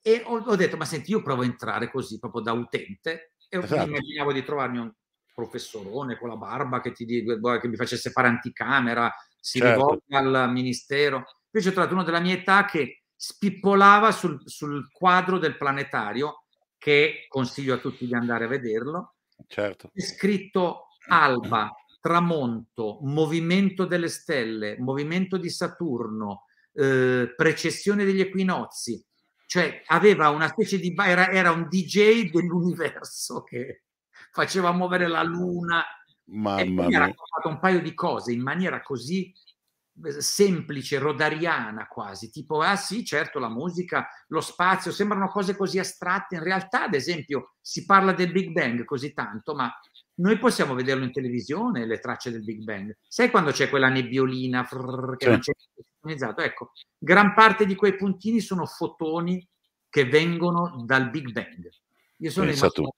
e ho, ho, detto: Ma senti, io provo a entrare così proprio da utente e esatto. immaginavo di trovarmi un professorone con la barba che, ti, che mi facesse fare anticamera, si certo. rivolga al ministero. Invece ho trovato uno della mia età che spippolava sul, sul quadro del planetario che consiglio a tutti di andare a vederlo. Certo. È scritto Alba, tramonto, movimento delle stelle, movimento di Saturno, eh, precessione degli equinozi, cioè aveva una specie di era, era un DJ dell'universo che faceva muovere la luna. Mamma e ha raccontato un paio di cose in maniera così eh, semplice, rodariana quasi, tipo ah sì, certo, la musica, lo spazio, sembrano cose così astratte, in realtà ad esempio si parla del Big Bang così tanto, ma noi possiamo vederlo in televisione, le tracce del Big Bang. Sai quando c'è quella nebbiolina frrr, che sì. non c'è sintonizzato? Ecco, gran parte di quei puntini sono fotoni che vengono dal Big Bang. Io sono rimasto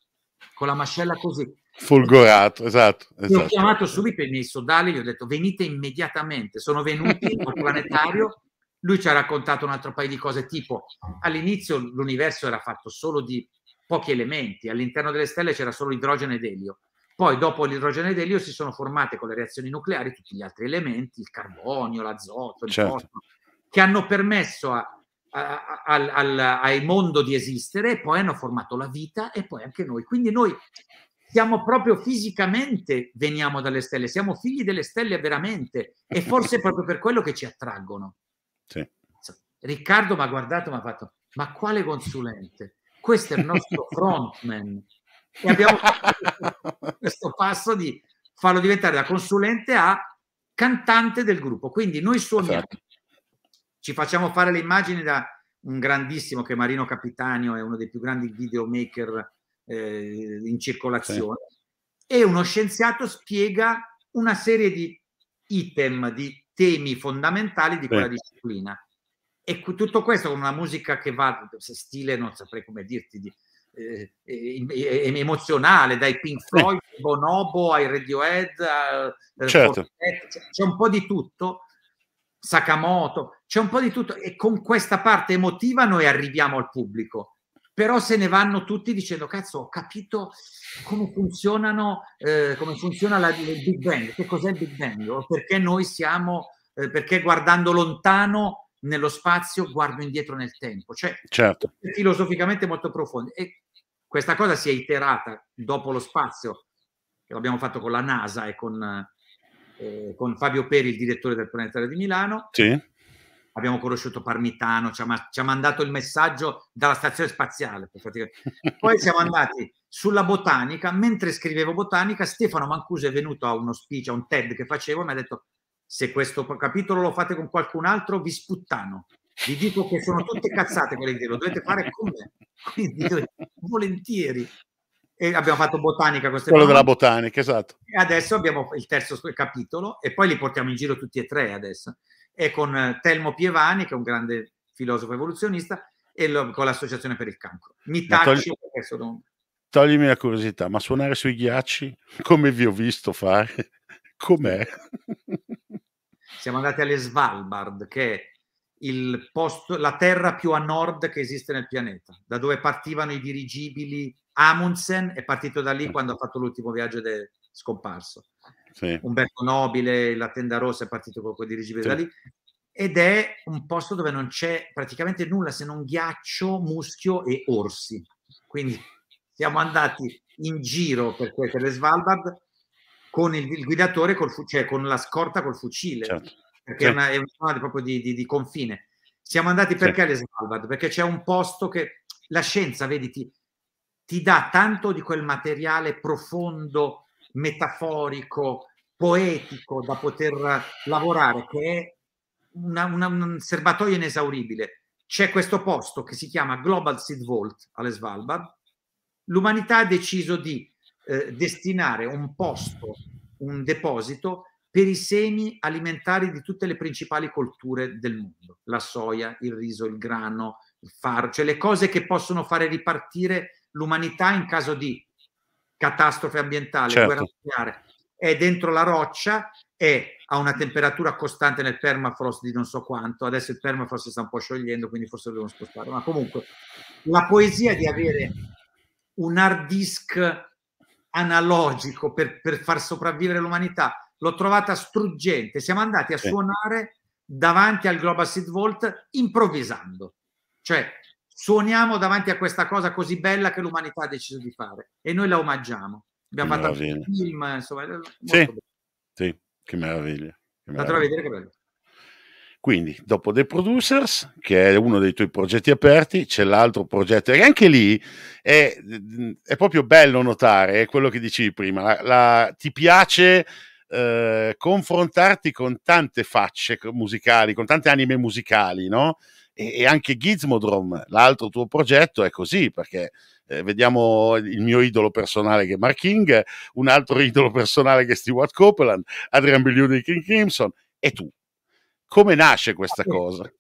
con la mascella così. Folgorato, esatto. esatto. Ho chiamato subito i miei sodali, gli ho detto venite immediatamente. Sono venuti al planetario, lui ci ha raccontato un altro paio di cose, tipo all'inizio l'universo era fatto solo di pochi elementi, all'interno delle stelle c'era solo idrogeno ed elio poi dopo l'idrogeno ed elio si sono formate con le reazioni nucleari tutti gli altri elementi, il carbonio, l'azoto, il certo. fosforo, che hanno permesso a, a, a, al, al mondo di esistere e poi hanno formato la vita e poi anche noi. Quindi noi siamo proprio fisicamente, veniamo dalle stelle, siamo figli delle stelle veramente e forse proprio per quello che ci attraggono. Sì. Riccardo mi ha guardato e mi ha fatto, ma quale consulente? Questo è il nostro frontman e abbiamo questo passo di farlo diventare da consulente a cantante del gruppo. Quindi noi suoniamo, esatto. ci facciamo fare le immagini da un grandissimo che è Marino Capitanio, è uno dei più grandi videomaker eh, in circolazione, sì. e uno scienziato spiega una serie di item, di temi fondamentali di quella sì. disciplina. E tutto questo con una musica che va, stile, non saprei come dirti, di, eh, eh, eh emozionale, dai Pink Floyd, eh. Bonobo ai Radiohead, a, eh, certo. c'è un po' di tutto, Sakamoto, c'è un po' di tutto e con questa parte emotiva noi arriviamo al pubblico. Però se ne vanno tutti dicendo cazzo, ho capito come funzionano eh, come funziona la, il Big Bang, che cos'è il Big Bang, o perché noi siamo perché guardando lontano nello spazio guardo indietro nel tempo, cioè certo. filosoficamente molto profondo. E questa cosa si è iterata dopo lo spazio, che l'abbiamo fatto con la NASA e con, eh, eh con Fabio Peri, il direttore del Planetario di Milano. Sì. Abbiamo conosciuto Parmitano, ci ha, ci ha mandato il messaggio dalla stazione spaziale. Poi siamo andati sulla botanica, mentre scrivevo botanica, Stefano Mancuso è venuto a uno speech, a un TED che facevo, e mi ha detto se questo capitolo lo fate con qualcun altro vi sputtano vi dico che sono tutte cazzate quelle che lo dovete fare con me, quindi volentieri. E abbiamo fatto botanica queste quello mani. della botanica esatto e adesso abbiamo il terzo capitolo e poi li portiamo in giro tutti e tre adesso e con eh, Telmo Pievani che è un grande filosofo evoluzionista e lo, con l'associazione per il cancro mi taccio togli, perché sono toglimi la curiosità ma suonare sui ghiacci come vi ho visto fare com'è? siamo andati alle Svalbard che il posto, la terra più a nord che esiste nel pianeta, da dove partivano i dirigibili. Amundsen è partito da lì quando ha fatto l'ultimo viaggio ed è scomparso. Sì. Umberto Nobile, la tenda rossa è partito con quei dirigibili sì. da lì. Ed è un posto dove non c'è praticamente nulla se non ghiaccio, muschio e orsi. Quindi siamo andati in giro per, quelle Svalbard con il, il guidatore, col, cioè con la scorta col fucile. Certo perché sì. è, una, è, zona proprio di, di, di confine. Siamo andati perché sì. Svalbard? Perché c'è un posto che la scienza, vedi, ti, ti dà tanto di quel materiale profondo, metaforico, poetico da poter lavorare, che è una, una, un serbatoio inesauribile. C'è questo posto che si chiama Global Seed Vault alle Svalbard. L'umanità ha deciso di eh, destinare un posto, un deposito per i semi alimentari di tutte le principali colture del mondo, la soia, il riso, il grano, il faro, cioè le cose che possono fare ripartire l'umanità in caso di catastrofe ambientale, certo. guerra nucleare. È dentro la roccia, è a una temperatura costante nel permafrost di non so quanto, adesso il permafrost si sta un po' sciogliendo, quindi forse dobbiamo devono spostare, ma comunque la poesia di avere un hard disk analogico per, per far sopravvivere l'umanità l'ho trovata struggente. Siamo andati a suonare davanti al Global Seed Vault improvvisando. Cioè, suoniamo davanti a questa cosa così bella che l'umanità ha deciso di fare e noi la omaggiamo. Abbiamo che fatto meraviglia. un film, insomma. Eh, sì, sì, che meraviglia. Che meraviglia. a vedere che bello. Quindi, dopo The Producers, che è uno dei tuoi progetti aperti, c'è l'altro progetto, e anche lì è, è proprio bello notare, quello che dicevi prima, la, la, ti piace eh, confrontarti con tante facce musicali, con tante anime musicali, no? E, e anche Gizmodrome, l'altro tuo progetto, è così, perché eh, vediamo il mio idolo personale che è Mark King, un altro idolo personale che è Stewart Copeland, Adrian Biliudi di King Crimson, e tu. Come nasce questa cosa?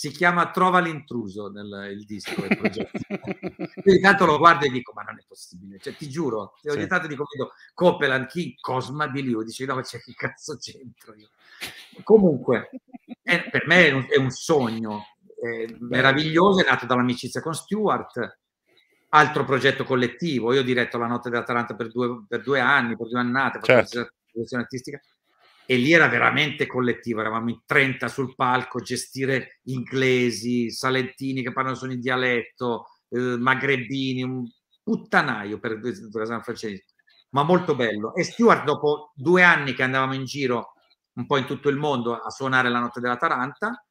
si chiama Trova l'intruso nel, il disco del Quindi tanto lo guardo e dico, ma non è possibile, cioè ti giuro, sì. ogni tanto dico, vedo Copeland, chi Cosma di Liu, Dice: no, ma c'è che cazzo c'entro io. Comunque, è, per me è un, è un sogno è meraviglioso, è nato dall'amicizia con Stewart, altro progetto collettivo, io ho diretto La Notte dell'Atalanta per due, per due anni, per due annate, per certo. la una artistica, e lì era veramente collettivo, eravamo in 30 sul palco, gestire inglesi, salentini che parlano solo in dialetto, eh, magrebini, un puttanaio per, per San Francesco, ma molto bello. E Stuart, dopo due anni che andavamo in giro un po' in tutto il mondo a suonare la notte della Taranta,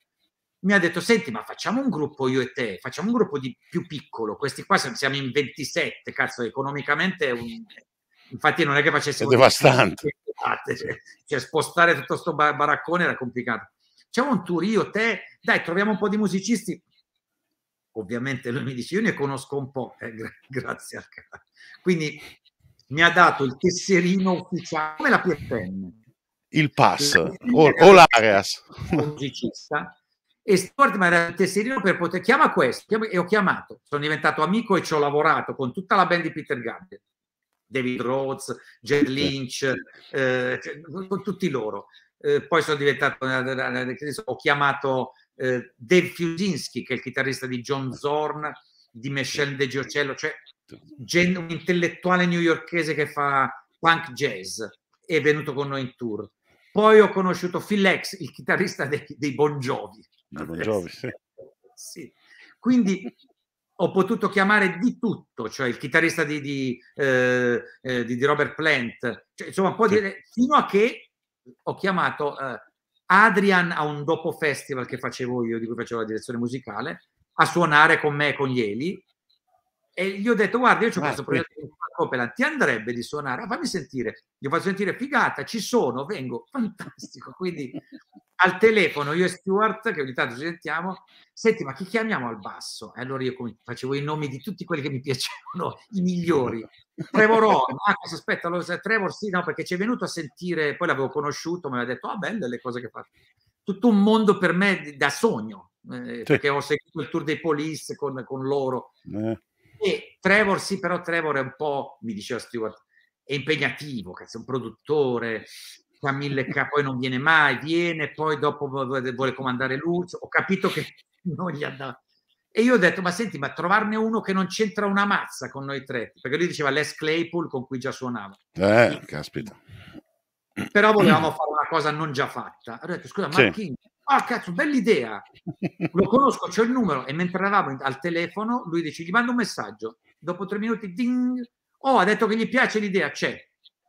mi ha detto, senti, ma facciamo un gruppo io e te, facciamo un gruppo di più piccolo, questi qua siamo in 27, cazzo, economicamente è un, infatti non è che facessimo... È devastante. Cioè, cioè, spostare tutto questo bar- baraccone era complicato. Facciamo un tour, io, te, dai, troviamo un po' di musicisti. Ovviamente lui mi dice, io ne conosco un po', eh, gra- grazie al caro. Quindi mi ha dato il tesserino ufficiale, come la PFM. Il pass, o, o l'Areas. Musicista. E Stuart mi ha dato il tesserino per poter... Chiama questo, chiama, e ho chiamato. Sono diventato amico e ci ho lavorato con tutta la band di Peter Gabriel David Rhodes, Jed Lynch, eh, cioè, con tutti loro. Eh, poi sono diventato, eh, eh, eh, ho chiamato eh, Dave Fusinski, che è il chitarrista di John Zorn, di Michel De Giocello, cioè gen- un intellettuale newyorchese che fa punk jazz, è venuto con noi in tour. Poi ho conosciuto Phil X, il chitarrista dei, dei Bon Jovi. Bon Jovi. sì. Quindi ho potuto chiamare di tutto, cioè il chitarrista di, di, eh, eh di Robert Plant, cioè, insomma, può dire, fino a che ho chiamato eh, Adrian a un dopo festival che facevo io, di cui facevo la direzione musicale, a suonare con me e con gli Eli e gli ho detto guarda io ho ah, questo progetto in Copeland ti andrebbe di suonare? fammi sentire gli ho fatto sentire figata ci sono vengo fantastico quindi al telefono io e Stuart che ogni tanto ci sentiamo senti ma chi chiamiamo al basso? e allora io facevo i nomi di tutti quelli che mi piacevano i migliori Trevor Horn ah aspetta lo, Trevor sì no perché ci è venuto a sentire poi l'avevo conosciuto mi ha detto ah belle le cose che fa tutto un mondo per me da sogno eh, sì. perché ho seguito il tour dei police con, con loro eh e Trevor, sì, però Trevor è un po', mi diceva Stewart, è impegnativo, che è un produttore, fa mille K, poi non viene mai, viene, poi dopo vuole comandare lui. Ho capito che non gli ha dato. E io ho detto, ma senti, ma trovarne uno che non c'entra una mazza con noi tre, perché lui diceva Les Claypool con cui già suonava. Eh, caspita. Però volevamo fare una cosa non già fatta. Ho detto, scusa, sì. Marchini, ah cazzo, bella idea, lo conosco, c'è il numero e mentre eravamo al telefono lui dice gli mando un messaggio, dopo tre minuti ding, oh ha detto che gli piace l'idea, c'è,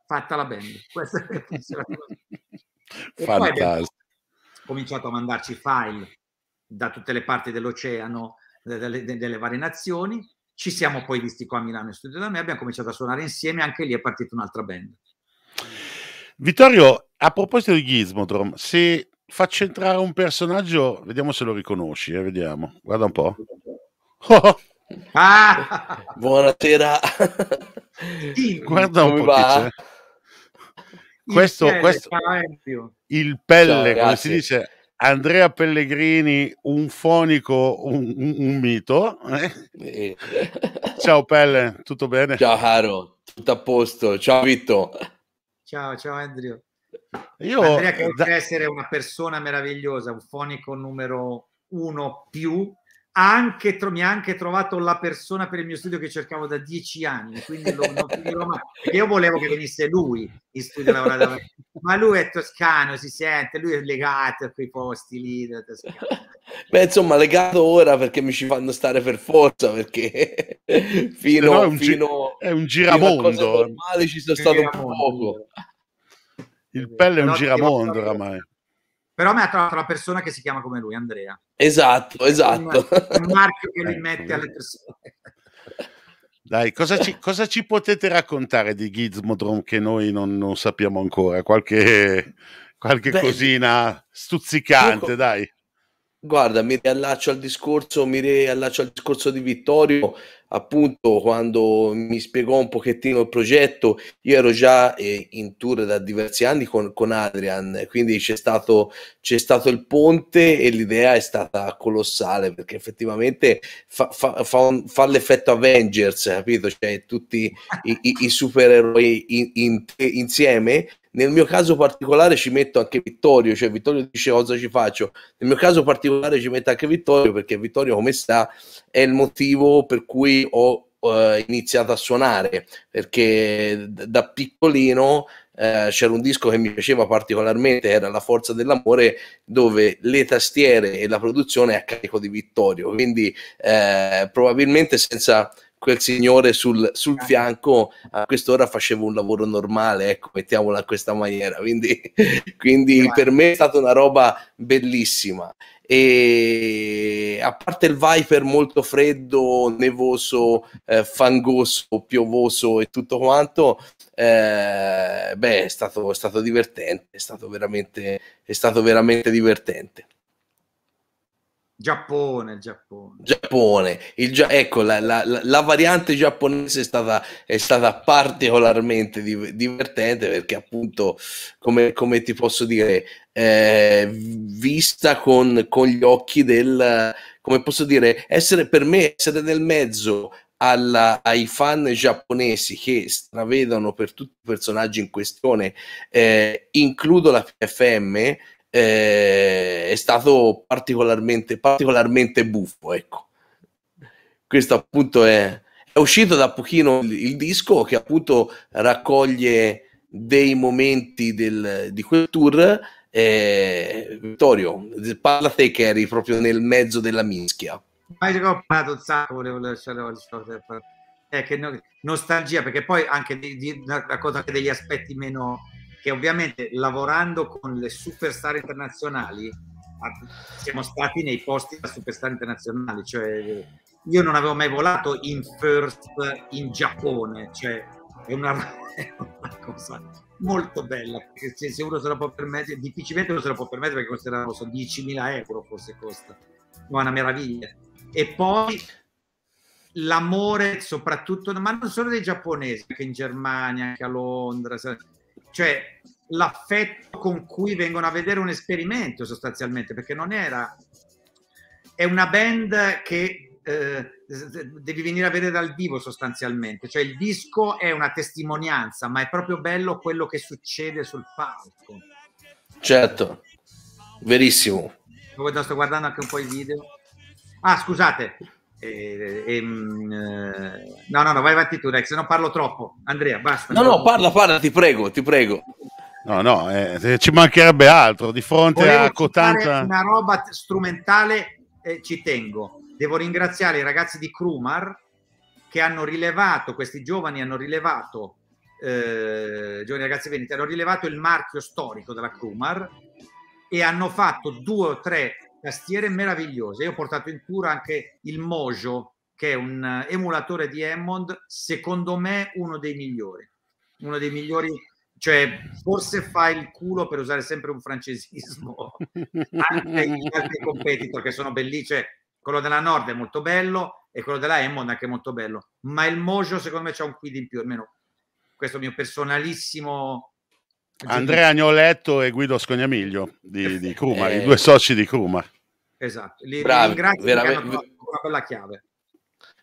fatta la band. Questa è la cosa. Fantastico. cominciato a mandarci file da tutte le parti dell'oceano, delle, delle varie nazioni, ci siamo poi visti qua a Milano in studio da me, abbiamo cominciato a suonare insieme, anche lì è partita un'altra band. Vittorio, a proposito di Gizmodrom, se faccio entrare un personaggio, vediamo se lo riconosci, eh, vediamo. Guarda un po'. Oh. Ah! Buonasera. Guarda un po' questo, il pelle, questo il pelle Ciao, come si dice Andrea Pellegrini, un fonico, un, un, un mito. Eh? Ciao Pelle, tutto bene? Ciao Caro, tutto a posto. Ciao Vitto. Ciao, ciao Andrea. Io... Andrea che deve eh, essere una persona meravigliosa, un fonico numero uno più, anche, tro- mi ha anche trovato la persona per il mio studio che cercavo da dieci anni, quindi lo, non finirò mai. Io volevo che venisse lui in studio a lavorare da ma lui è toscano, si sente, lui è legato a quei posti lì della Beh, insomma, legato ora perché mi ci fanno stare per forza, perché fino, no, è un, fino, è un giramondo. Normale ci sono stato un poco. Il Pelle è un giramondo oramai. Però mi ha trovato la persona che si chiama come lui, Andrea. Esatto, esatto. È un marchio che li ecco, mette alle persone. Dai, cosa ci, cosa ci, potete raccontare di Gizmodrome che noi non, non sappiamo ancora? Qualche, qualche Beh, cosina stuzzicante, io, dai. Guarda, mi riallaccio al discorso, mi riallaccio al discorso di Vittorio appunto quando mi spiegò un pochettino il progetto, io ero già eh, in tour da diversi anni con, con Adrian, quindi c'è stato, c'è stato il ponte e l'idea è stata colossale perché effettivamente fa, fa, fa, un, fa l'effetto Avengers, capito? Cioè tutti i, i, i supereroi in, in, insieme nel mio caso particolare ci metto anche Vittorio, cioè Vittorio dice cosa ci faccio. Nel mio caso particolare ci metto anche Vittorio perché Vittorio come sta è il motivo per cui ho eh, iniziato a suonare, perché da piccolino eh, c'era un disco che mi piaceva particolarmente, era La forza dell'amore, dove le tastiere e la produzione è a carico di Vittorio, quindi eh, probabilmente senza quel signore sul, sul, fianco a quest'ora faceva un lavoro normale, ecco, mettiamola in questa maniera. Quindi, quindi per me è stata una roba bellissima. E a parte il Viper molto freddo, nevoso, eh, fangoso, piovoso e tutto quanto, eh, beh, è stato, è stato divertente, è stato veramente, è stato veramente divertente. Giappone, Giappone. Giappone. Il Gia- ecco, la, la, la, variante giapponese è stata, è stata particolarmente di- divertente perché appunto, come, come ti posso dire, eh, vista con, con, gli occhi del, come posso dire, essere per me, essere nel mezzo alla, ai fan giapponesi che stravedono per tutti i personaggi in questione, eh, includo la PFM, eh, è stato particolarmente, particolarmente buffo. Ecco. Questo appunto è, è uscito da pochino il, il, disco che appunto raccoglie dei momenti del, di quel tour. Eh, Vittorio, parla te che eri proprio nel mezzo della mischia. Ma io ho parlato un sacco, volevo lasciare la eh, che nostalgia, perché poi anche di, di, racconto anche degli aspetti meno, che ovviamente lavorando con le superstar internazionali siamo stati nei posti da superstar internazionali, cioè io non avevo mai volato in first in Giappone, cioè è una, è una cosa molto bella, perché se uno se la può permettere, difficilmente uno se la può permettere perché costa so, 10.000 euro forse costa, ma una meraviglia. E poi l'amore soprattutto, ma non solo dei giapponesi, anche in Germania, anche a Londra, cioè l'affetto con cui vengono a vedere un esperimento sostanzialmente, perché non era... È una band che eh, devi venire a vedere dal vivo sostanzialmente, cioè il disco è una testimonianza, ma è proprio bello quello che succede sul palco. Certo, verissimo. Sto guardando anche un po' i video. Ah, scusate, e, eh, e, ehm, eh, no, no, no, vai avanti tu, Rex, se no parlo troppo. Andrea, basta. No, no, parla, parla, ti prego, ti prego. No, no, eh, eh ci mancherebbe altro di fronte Volevo a Cotanza. Una roba strumentale eh, ci tengo. Devo ringraziare i ragazzi di Krumar che hanno rilevato, questi giovani hanno rilevato, eh, giovani ragazzi veneti, hanno rilevato il marchio storico della Krumar e hanno fatto due o tre tastiere meravigliose. Io ho portato in tour anche il Mojo, che è un emulatore di Hammond, secondo me uno dei migliori. Uno dei migliori, cioè forse fa il culo per usare sempre un francesismo, anche gli altri competitor che sono bellissimi. cioè quello della Nord è molto bello e quello della Hammond anche molto bello, ma il Mojo secondo me c'è un quid in più, almeno questo mio personalissimo Andrea Agnoletto e Guido Scognamiglio di, di Cruma, eh, i eh. due soci di Cruma. Esatto, li, bravi, ringrazio veramente, una, una bella chiave.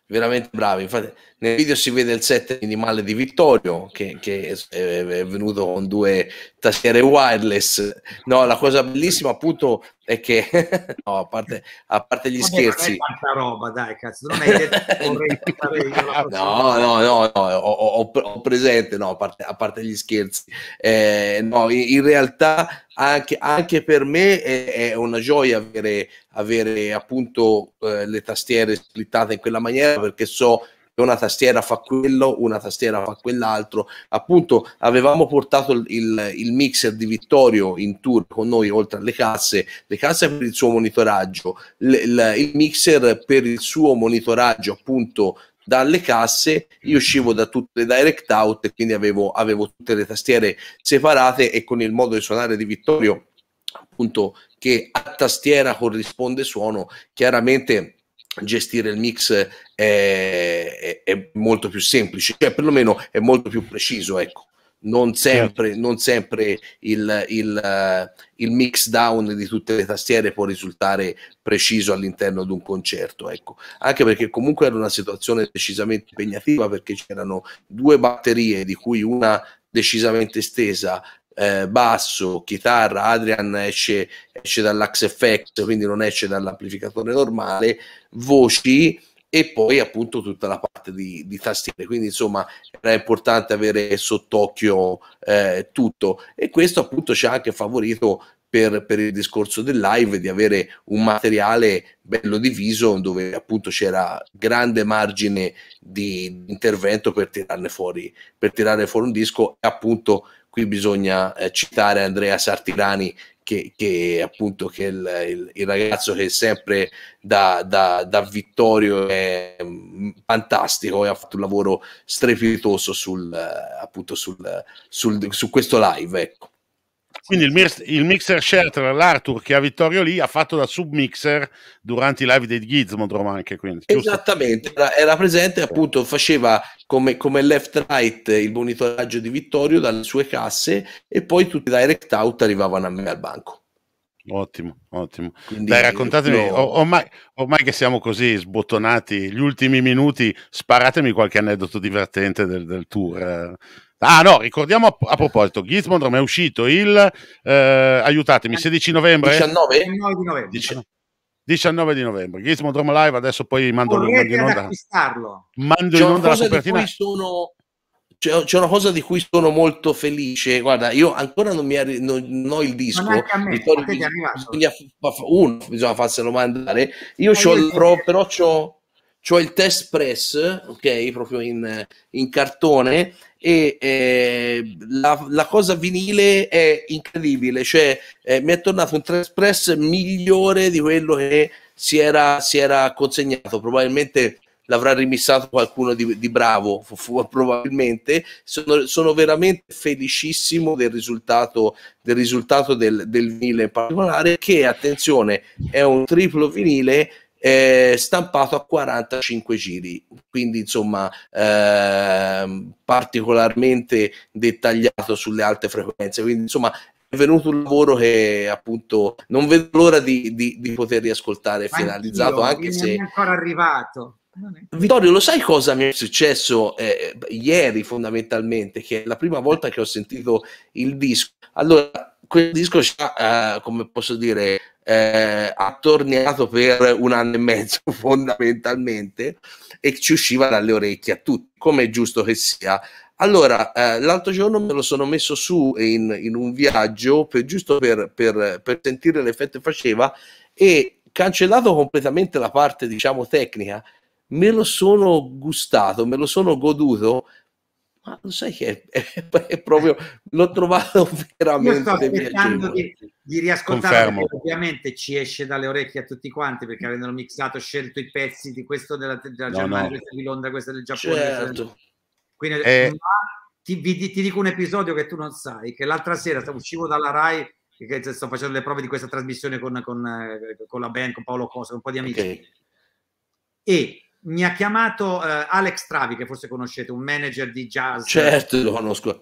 Veramente bravi, infatti nel video si vede il set minimale di Vittorio che, che è venuto con due tastiere wireless. No, la cosa bellissima appunto è che no, a parte, a parte gli Vabbè, scherzi non è tanta roba dai cazzo non è che vorrei io la ah, no no no, no ho, ho, presente no a parte, a parte gli scherzi eh, no in, in realtà anche, anche, per me è, è una gioia avere, avere appunto eh, le tastiere splittate in quella maniera perché so una tastiera fa quello, una tastiera fa quell'altro. Appunto, avevamo portato il, il, mixer di Vittorio in tour con noi, oltre alle casse, le casse per il suo monitoraggio, l, il, il mixer per il suo monitoraggio, appunto, dalle casse, io uscivo da tutte le direct out e quindi avevo, avevo tutte le tastiere separate e con il modo di suonare di Vittorio, appunto, che a tastiera corrisponde suono, chiaramente gestire il mix è, è, è, molto più semplice, cioè perlomeno è molto più preciso, ecco. Non sempre, certo. non sempre il, il, il, mix down di tutte le tastiere può risultare preciso all'interno di un concerto, ecco. Anche perché comunque era una situazione decisamente impegnativa perché c'erano due batterie di cui una decisamente stesa eh, basso, chitarra, Adrian esce, esce dall'ax quindi non esce dall'amplificatore normale, voci e poi appunto tutta la parte di, di tastiere quindi insomma era importante avere sott'occhio eh, tutto e questo appunto ci ha anche favorito per, per, il discorso del live, di avere un materiale bello diviso dove appunto c'era grande margine di intervento per tirarne fuori, per tirare fuori un disco e appunto qui bisogna eh, citare Andrea Sartirani che, che appunto che il, il, il, ragazzo che sempre da, da, da, Vittorio è mm, fantastico e ha fatto un lavoro strepitoso sul, eh, appunto sul, sul, su questo live ecco. Quindi il, il mixer share tra l'Arthur che ha Vittorio lì ha fatto da submixer durante i live dei Gizmodrom anche. Quindi, Esattamente, era, era, presente appunto, faceva come, come left-right il monitoraggio di Vittorio dalle sue casse e poi tutti i direct out arrivavano a me al banco. Ottimo, ottimo. Quindi, Dai, raccontatemi, io... ormai, ormai, che siamo così sbottonati, gli ultimi minuti, sparatemi qualche aneddoto divertente del, del tour. Eh Ah no, ricordiamo a, a proposito, Gizmondrom è uscito il, eh, aiutatemi, 16 novembre? 19? 19 di novembre. 19. 19 di novembre, Gizmondrom Live, adesso poi mando, mando in onda, mando in onda la copertina. Sono, c'è, c'è, una cosa di cui sono molto felice, guarda, io ancora non, mi arri- non, non ho il disco, me, Vittorio, bisogna, uno bisogna farselo mandare, io ho il pro, però ho il test press, ok, proprio in, in cartone, e eh, la, la, cosa vinile è incredibile, cioè eh, mi è tornato un Express migliore di quello che si era, si era consegnato, probabilmente l'avrà rimissato qualcuno di, di bravo, fu, fu, probabilmente. Sono, sono, veramente felicissimo del risultato del, risultato del, del vinile in particolare, che attenzione è un triplo vinile eh, stampato a 45 giri, quindi insomma eh, particolarmente dettagliato sulle alte frequenze, quindi insomma è venuto un lavoro che appunto non vedo l'ora di, di, di poter riascoltare finalizzato anche se... Non è ancora arrivato. Vittorio, lo sai cosa mi è successo eh, ieri fondamentalmente? Che è la prima volta che ho sentito il disco. Allora, quel disco ha, eh, come posso dire, eh, attorniato per un anno e mezzo fondamentalmente e ci usciva dalle orecchie a tutti, come è giusto che sia. Allora, eh, l'altro giorno me lo sono messo su in, in un viaggio per, giusto per, per, per sentire l'effetto che faceva e cancellato completamente la parte, diciamo, tecnica, me lo sono gustato, me lo sono goduto, ma lo sai che è, è, è proprio, l'ho trovato veramente Io di riascoltarlo ovviamente ci esce dalle orecchie a tutti quanti perché avendolo mixato scelto i pezzi di questo della, della no, Germania no. questo di Londra questo del Giappone certo. quindi eh. ti, vi, ti, dico un episodio che tu non sai che l'altra sera uscivo dalla Rai che sto facendo le prove di questa trasmissione con, con, eh, con la band con Paolo Cosa con un po' di amici okay. e mi ha chiamato uh, Alex Travi che forse conoscete un manager di jazz certo lo conosco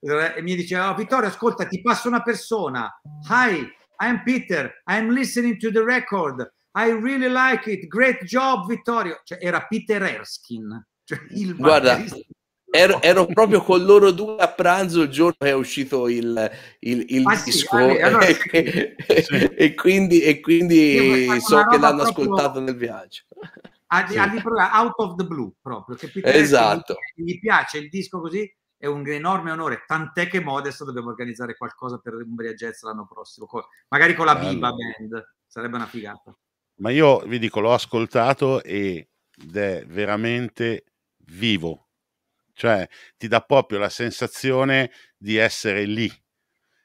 e mi diceva, oh, Vittorio, ascolta, ti passa una persona. Hi, I'm Peter, I'm listening to the record. I really like it. Great job, Vittorio. Cioè, era Peter Erskine. Cioè, il Guarda, ero, ero, proprio con loro due a pranzo il giorno che è uscito il, il, il ah, disco. Sì, ah, allora, sì. e, quindi, e quindi so che l'hanno proprio... ascoltato nel viaggio. A, sì. out of the blue proprio. Che Peter esatto. Erskine, gli piace il disco così è un enorme onore, tant'è che Modesto dobbiamo organizzare qualcosa per Umbria Jazz l'anno prossimo, con, magari con la Biba Band, sarebbe una figata. Ma io vi dico, l'ho ascoltato ed è veramente vivo, cioè ti dà proprio la sensazione di essere lì.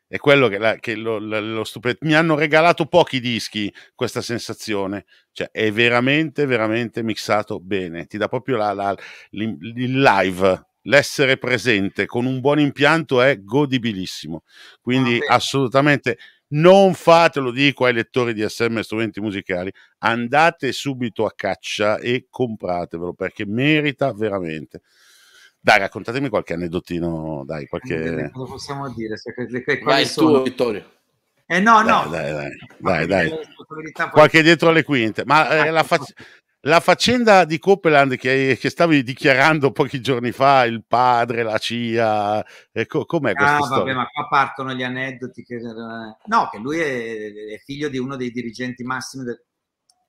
È quello che, la, che lo, lo, lo stupre... mi hanno regalato pochi dischi questa sensazione, cioè è veramente, veramente mixato bene, ti dà proprio la, la, il live l'essere presente con un buon impianto è godibilissimo. Quindi ah, assolutamente non fatelo, dico ai lettori di SM Strumenti Musicali, andate subito a caccia e compratevelo perché merita veramente. Dai, raccontatemi qualche aneddotino, dai, qualche... Lo possiamo dire, Vai tu, Vittorio. Eh no, dai, no. Dai, dai, dai. dai. Qualche dietro alle quinte, ma eh, ah, la, ecco. fac la faccenda di Copeland che, che, stavi dichiarando pochi giorni fa, il padre, la CIA, ecco, com'è questa ah, vabbè, storia? ma qua partono gli aneddoti. Che, eh, no, che lui è, è, figlio di uno dei dirigenti massimi, del,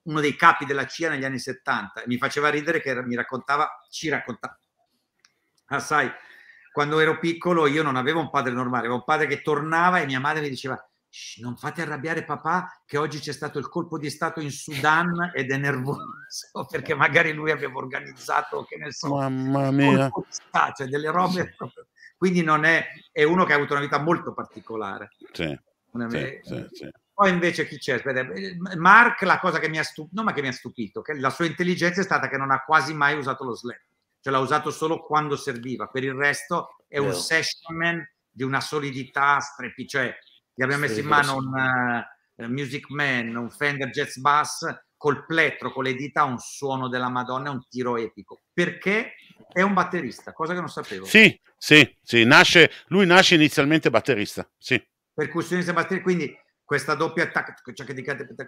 uno dei capi della CIA negli anni 70. Mi faceva ridere che mi raccontava, ci raccontava, ah, sai, quando ero piccolo io non avevo un padre normale, avevo un padre che tornava e mia madre mi diceva non fate arrabbiare papà che oggi c'è stato il colpo di Stato in Sudan ed è nervoso eh. perché magari lui aveva organizzato, che ne so, Mamma mia. Stato, cioè delle robe. Quindi non è, è uno che ha avuto una vita molto particolare. Sì, una... sì, eh. sì, Poi invece chi c'è? Eh, Mark, la cosa che mi ha stupito, non ma che mi ha stupito, che la sua intelligenza è stata che non ha quasi mai usato lo slap, cioè l'ha usato solo quando serviva, per il resto è un session man di una solidità strepi, cioè gli abbiamo messo in mano un uh, Music Man, un Fender Jazz Bass col plettro, con le dita, un suono della Madonna, un tiro epico. Perché è un batterista, cosa che non sapevo. Sì, sì, sì, nasce, lui nasce inizialmente batterista, sì. Percussionista e batterista, quindi questa doppia attacca cioè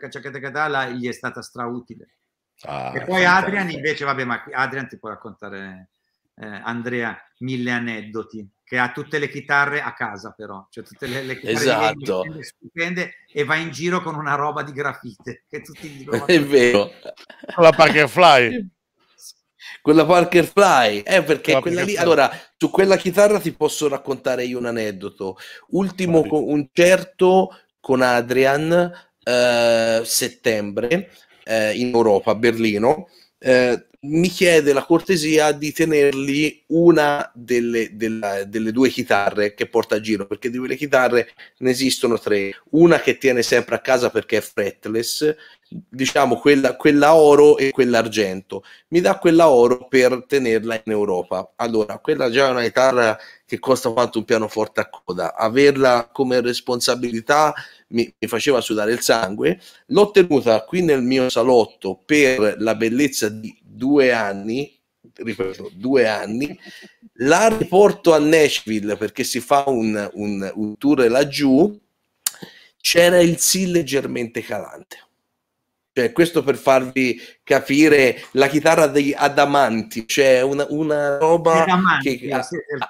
cioè gli è stata strautile. Ah, e poi Adrian invece, vabbè, ma Adrian ti può raccontare eh, Andrea mille aneddoti, che ha tutte le chitarre a casa però, cioè tutte le, le chitarre esatto. stupende, e va in giro con una roba di grafite che tutti dicono... È vero. La Parker Fly. quella Parker Fly eh, perché quella, quella lì Fly. allora su quella chitarra ti posso raccontare io un aneddoto ultimo Vabbè. concerto con Adrian eh, settembre eh, in Europa a Berlino eh, mi chiede la cortesia di tenerli una delle, della, delle, due chitarre che porta a giro, perché di quelle chitarre ne esistono tre, una che tiene sempre a casa perché è fretless, diciamo quella, quella oro e quella argento, mi dà quella oro per tenerla in Europa. Allora, quella già è una chitarra che costa quanto un pianoforte a coda, averla come responsabilità mi, mi, faceva sudare il sangue, l'ho tenuta qui nel mio salotto per la bellezza di due anni, ripeto, due anni, la riporto a Nashville perché si fa un, un, un tour laggiù, c'era il sì leggermente calante cioè, questo per farvi capire la chitarra di Adamanti, cioè una, una roba che a,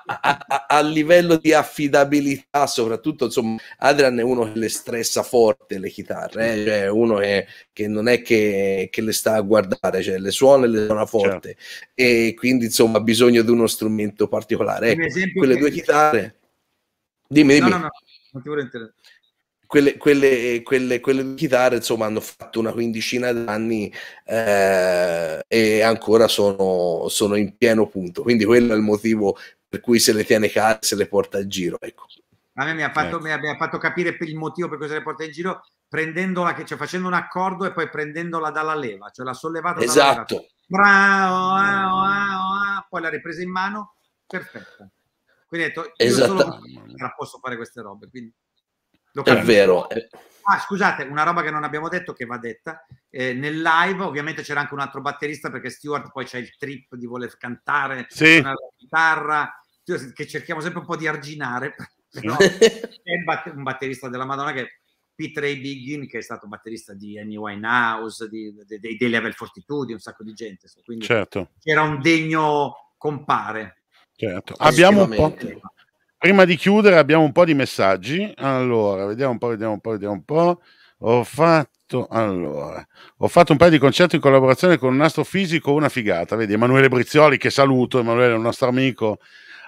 a, a, a, livello di affidabilità, soprattutto insomma, Adrian è uno che le stressa forte le chitarre, eh? cioè uno è, che non è che, che, le sta a guardare, cioè le suona e le suona forte, certo. e quindi insomma ha bisogno di uno strumento particolare. Ecco, quelle che... due chitarre. Dimmi, dimmi. No, no, no. Non ti vorrei interrompere quelle, quelle, quelle, quelle, chitarre insomma hanno fatto una quindicina d'anni eh, e ancora sono, sono, in pieno punto quindi quello è il motivo per cui se le tiene care se le porta in giro ecco. a me mi ha, fatto, ecco. mi, ha, fatto, capire il motivo per cui se le porta in giro prendendola cioè facendo un accordo e poi prendendola dalla leva cioè l'ha sollevata esatto Bravo, oh, ah, oh, ah, oh, ah, poi l'ha ripresa in mano perfetto quindi ho detto io solo la posso fare queste robe quindi è vero. Ah, scusate, una roba che non abbiamo detto, che va detta. Eh, nel live ovviamente c'era anche un altro batterista perché Stewart poi c'è il trip di voler cantare, sì. una chitarra, che cerchiamo sempre un po' di arginare. Però è un batterista della Madonna che è Pete Ray Biggin, che è stato batterista di Annie Winehouse, di, di, dei, dei Level Fortitude, un sacco di gente. Quindi certo. era un degno compare. Certo. Abbiamo un po'. Prima di chiudere abbiamo un po' di messaggi. Allora, vediamo un po', vediamo un po', vediamo un po'. Ho fatto, allora, ho fatto un paio di concerti in collaborazione con un astrofisico, una figata, vedi Emanuele Brizzioli, che saluto, Emanuele è un nostro amico.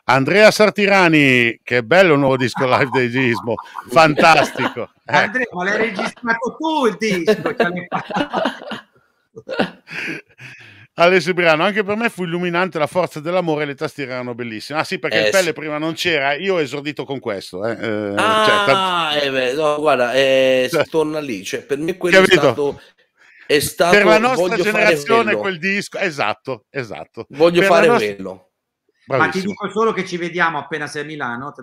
Andrea Sartirani, che bello il nuovo disco live dei Gismo, fantastico. Andrea, ma l'hai registrato tu il disco? Cioè, Alessio Brano, anche per me fu illuminante la forza dell'amore e le tastiere erano bellissime. Ah sì, perché eh, il pelle sì. prima non c'era, io ho esordito con questo. Eh. Eh, ah, cioè, eh, beh, no, guarda, eh, si cioè, torna lì, cioè, per me quello Capito? è stato... È stato per la nostra generazione quel disco, esatto, esatto. Voglio per fare nostra... quello. Bravissimo. Ma ti dico solo che ci vediamo appena sei a Milano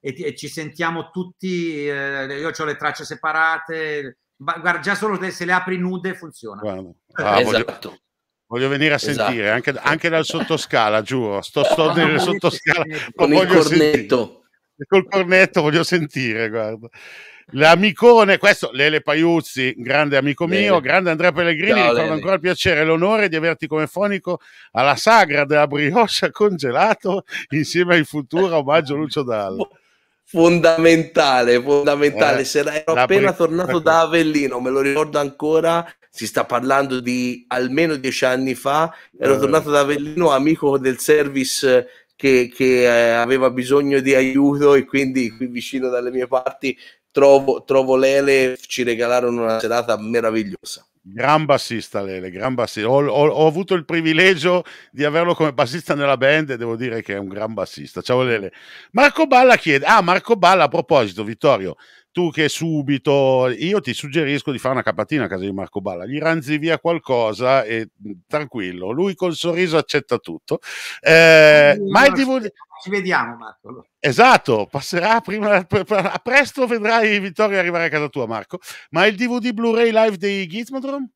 e, e ci sentiamo tutti, eh, io ho le tracce separate, guarda, già solo se le apri nude funziona. Ah, esatto. Voglio, Voglio venire a esatto. sentire anche, anche, dal sottoscala, giuro. Sto, sto nel sottoscala con il cornetto. Sentire. Col cornetto voglio sentire, guarda. L'amicone, questo Lele Paiuzzi, grande amico Bene. mio, grande Andrea Pellegrini, Ciao, ricordo ancora il piacere e l'onore di averti come fonico alla sagra della brioche congelato insieme al futuro omaggio Lucio Dallo. Fondamentale, fondamentale. Eh, Se ero appena bri- tornato ecco. da Avellino, me lo ricordo ancora si sta parlando di almeno dieci anni fa, ero eh. tornato da Avellino amico del service che, che eh, aveva bisogno di aiuto e quindi qui vicino dalle mie parti trovo, trovo Lele, ci regalarono una serata meravigliosa. Gran bassista Lele, gran bassista. Ho, ho, ho, avuto il privilegio di averlo come bassista nella band e devo dire che è un gran bassista. Ciao Lele. Marco Balla chiede, ah Marco Balla a proposito Vittorio, tu che subito, io ti suggerisco di fare una capatina a casa di Marco Balla, gli ranzi via qualcosa e tranquillo, lui col sorriso accetta tutto. Eh, no, ma il DVD... ci vediamo Marco. Esatto, passerà prima, a presto vedrai Vittorio arrivare a casa tua Marco, ma il DVD Blu-ray live dei Gizmodrome?